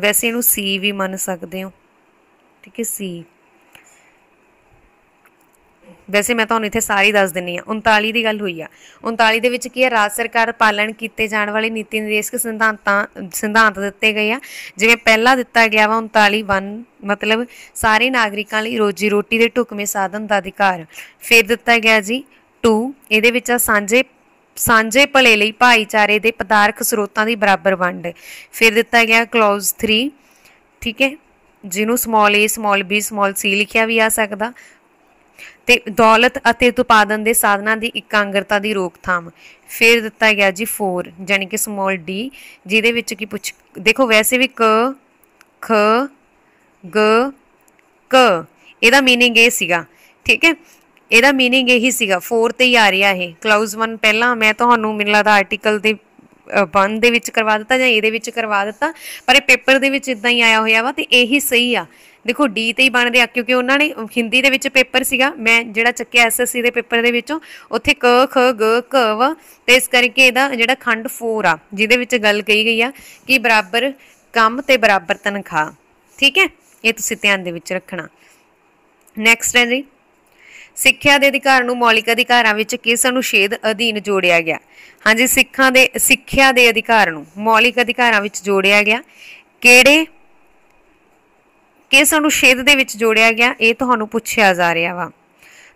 ਵੈਸੇ ਇਹਨੂੰ ਸੀ ਵੀ ਮੰਨ ਸਕਦੇ ਹੋ ਠੀਕ ਹੈ ਸੀ ਵੈਸੇ ਮੈਂ ਤੁਹਾਨੂੰ ਇੱਥੇ ਸਾਰੀ ਦੱਸ ਦਿੰਨੀ ਆ 39 ਦੀ ਗੱਲ ਹੋਈ ਆ 39 ਦੇ ਵਿੱਚ ਕੀ ਹੈ ਰਾਜ ਸਰਕਾਰ ਪਾਲਣ ਕੀਤੇ ਜਾਣ ਵਾਲੇ ਨੀਤੀ ਨਿਰਦੇਸ਼ਕ ਸਿਧਾਂਤਾਂ ਸਿਧਾਂਤ ਦਿੱਤੇ ਗਏ ਆ ਜਿਵੇਂ ਪਹਿਲਾ ਦਿੱਤਾ ਗਿਆ ਵਾ 39 1 ਮਤਲਬ ਸਾਰੇ ਨਾਗਰਿਕਾਂ ਲਈ ਰੋਜੀ ਰੋਟੀ ਦੇ ਢੁਕਵੇਂ ਸਾਧਨ ਦਾ ਅਧਿਕਾਰ ਫਿਰ ਦਿੱਤਾ ਗਿਆ ਜੀ 2 ਇਹਦੇ ਵਿੱਚ ਆ ਸਾਂਝੇ ਸਾਂਝੇ ਭਲੇ ਲਈ ਭਾਈਚਾਰੇ ਦੇ ਪਦਾਰਥ ਸਰੋਤਾਂ ਦੀ ਬਰਾਬਰ ਵੰਡ ਫਿਰ ਦਿੱਤਾ ਗਿਆ ਕਲੌਜ਼ 3 ਠੀਕ ਹੈ ਜਿਹਨੂੰ small a small b small c ਲਿਖਿਆ ਵੀ ਆ ਸਕਦਾ ਤੇ ਦੌਲਤ ਅਤੇ ਉਤਪਾਦਨ ਦੇ ਸਾਧਨਾਂ ਦੀ ਇਕਾਂਗਰਤਾ ਦੀ ਰੋਕਥਾਮ ਫਿਰ ਦਿੱਤਾ ਗਿਆ ਜੀ 4 ਯਾਨੀ ਕਿ ਸਮਾਲ ਡੀ ਜਿਹਦੇ ਵਿੱਚ ਕੀ ਪੁੱਛ ਦੇਖੋ ਵੈਸੇ ਵੀ ਕ ਖ ਗ ਕ ਇਹਦਾ मीनिंग ਇਹ ਸੀਗਾ ਠੀਕ ਹੈ ਇਹਦਾ मीनिंग ਇਹੀ ਸੀਗਾ 4 ਤੇ ਹੀ ਆ ਰਿਹਾ ਇਹ ਕਲਾਉਜ਼ 1 ਪਹਿਲਾਂ ਮੈਂ ਤੁਹਾਨੂੰ ਮੈਨੂੰ ਦਾ ਆਰਟੀਕਲ ਦੇ ਬੰਦ ਦੇ ਵਿੱਚ ਕਰਵਾ ਦਿੱਤਾ ਜਾਂ ਇਹਦੇ ਵਿੱਚ ਕਰਵਾ ਦਿੱਤਾ ਪਰ ਇਹ ਪੇਪਰ ਦੇ ਵਿੱਚ ਇਦਾਂ ਹੀ ਆਇਆ ਹੋਇਆ ਵਾ ਤੇ ਇਹੀ ਸਹੀ ਆ ਦੇਖੋ ਡੀ ਤੇ ਹੀ ਬਣ ਰਿਹਾ ਕਿਉਂਕਿ ਉਹਨਾਂ ਨੇ ਹਿੰਦੀ ਦੇ ਵਿੱਚ ਪੇਪਰ ਸੀਗਾ ਮੈਂ ਜਿਹੜਾ ਚੱਕਿਆ ਐਸਐਸਸੀ ਦੇ ਪੇਪਰ ਦੇ ਵਿੱਚੋਂ ਉੱਥੇ ਕ ਖ ਗ ਕ ਵ ਤੇ ਇਸ ਕਰਕੇ ਇਹਦਾ ਜਿਹੜਾ ਖੰਡ 4 ਆ ਜਿਹਦੇ ਵਿੱਚ ਗੱਲ ਕਹੀ ਗਈ ਆ ਕਿ ਬਰਾਬਰ ਕੰਮ ਤੇ ਬਰਾਬਰ ਤਨਖਾਹ ਠੀਕ ਹੈ ਇਹ ਤੁਸੀਂ ਧਿਆਨ ਦੇ ਵਿੱਚ ਰੱਖਣਾ ਨੈਕਸਟ ਹੈ ਜੀ ਸਿੱਖਿਆ ਦੇ ਅਧਿਕਾਰ ਨੂੰ ਮੌਲਿਕ ਅਧਿਕਾਰਾਂ ਵਿੱਚ ਕਿਸ ਅਨੁਛੇਦ ਅਧੀਨ ਜੋੜਿਆ ਗਿਆ ਹਾਂਜੀ ਸਿੱਖਾਂ ਦੇ ਸਿੱਖਿਆ ਦੇ ਅਧਿਕਾਰ ਨੂੰ ਮੌਲਿਕ ਅਧਿਕਾਰਾਂ ਵਿੱਚ ਜੋੜਿਆ ਗਿਆ ਕਿਹੜੇ ਕਿਸ ਅਨੁਛੇਦ ਦੇ ਵਿੱਚ ਜੋੜਿਆ ਗਿਆ ਇਹ ਤੁਹਾਨੂੰ ਪੁੱਛਿਆ ਜਾ ਰਿਹਾ ਵਾ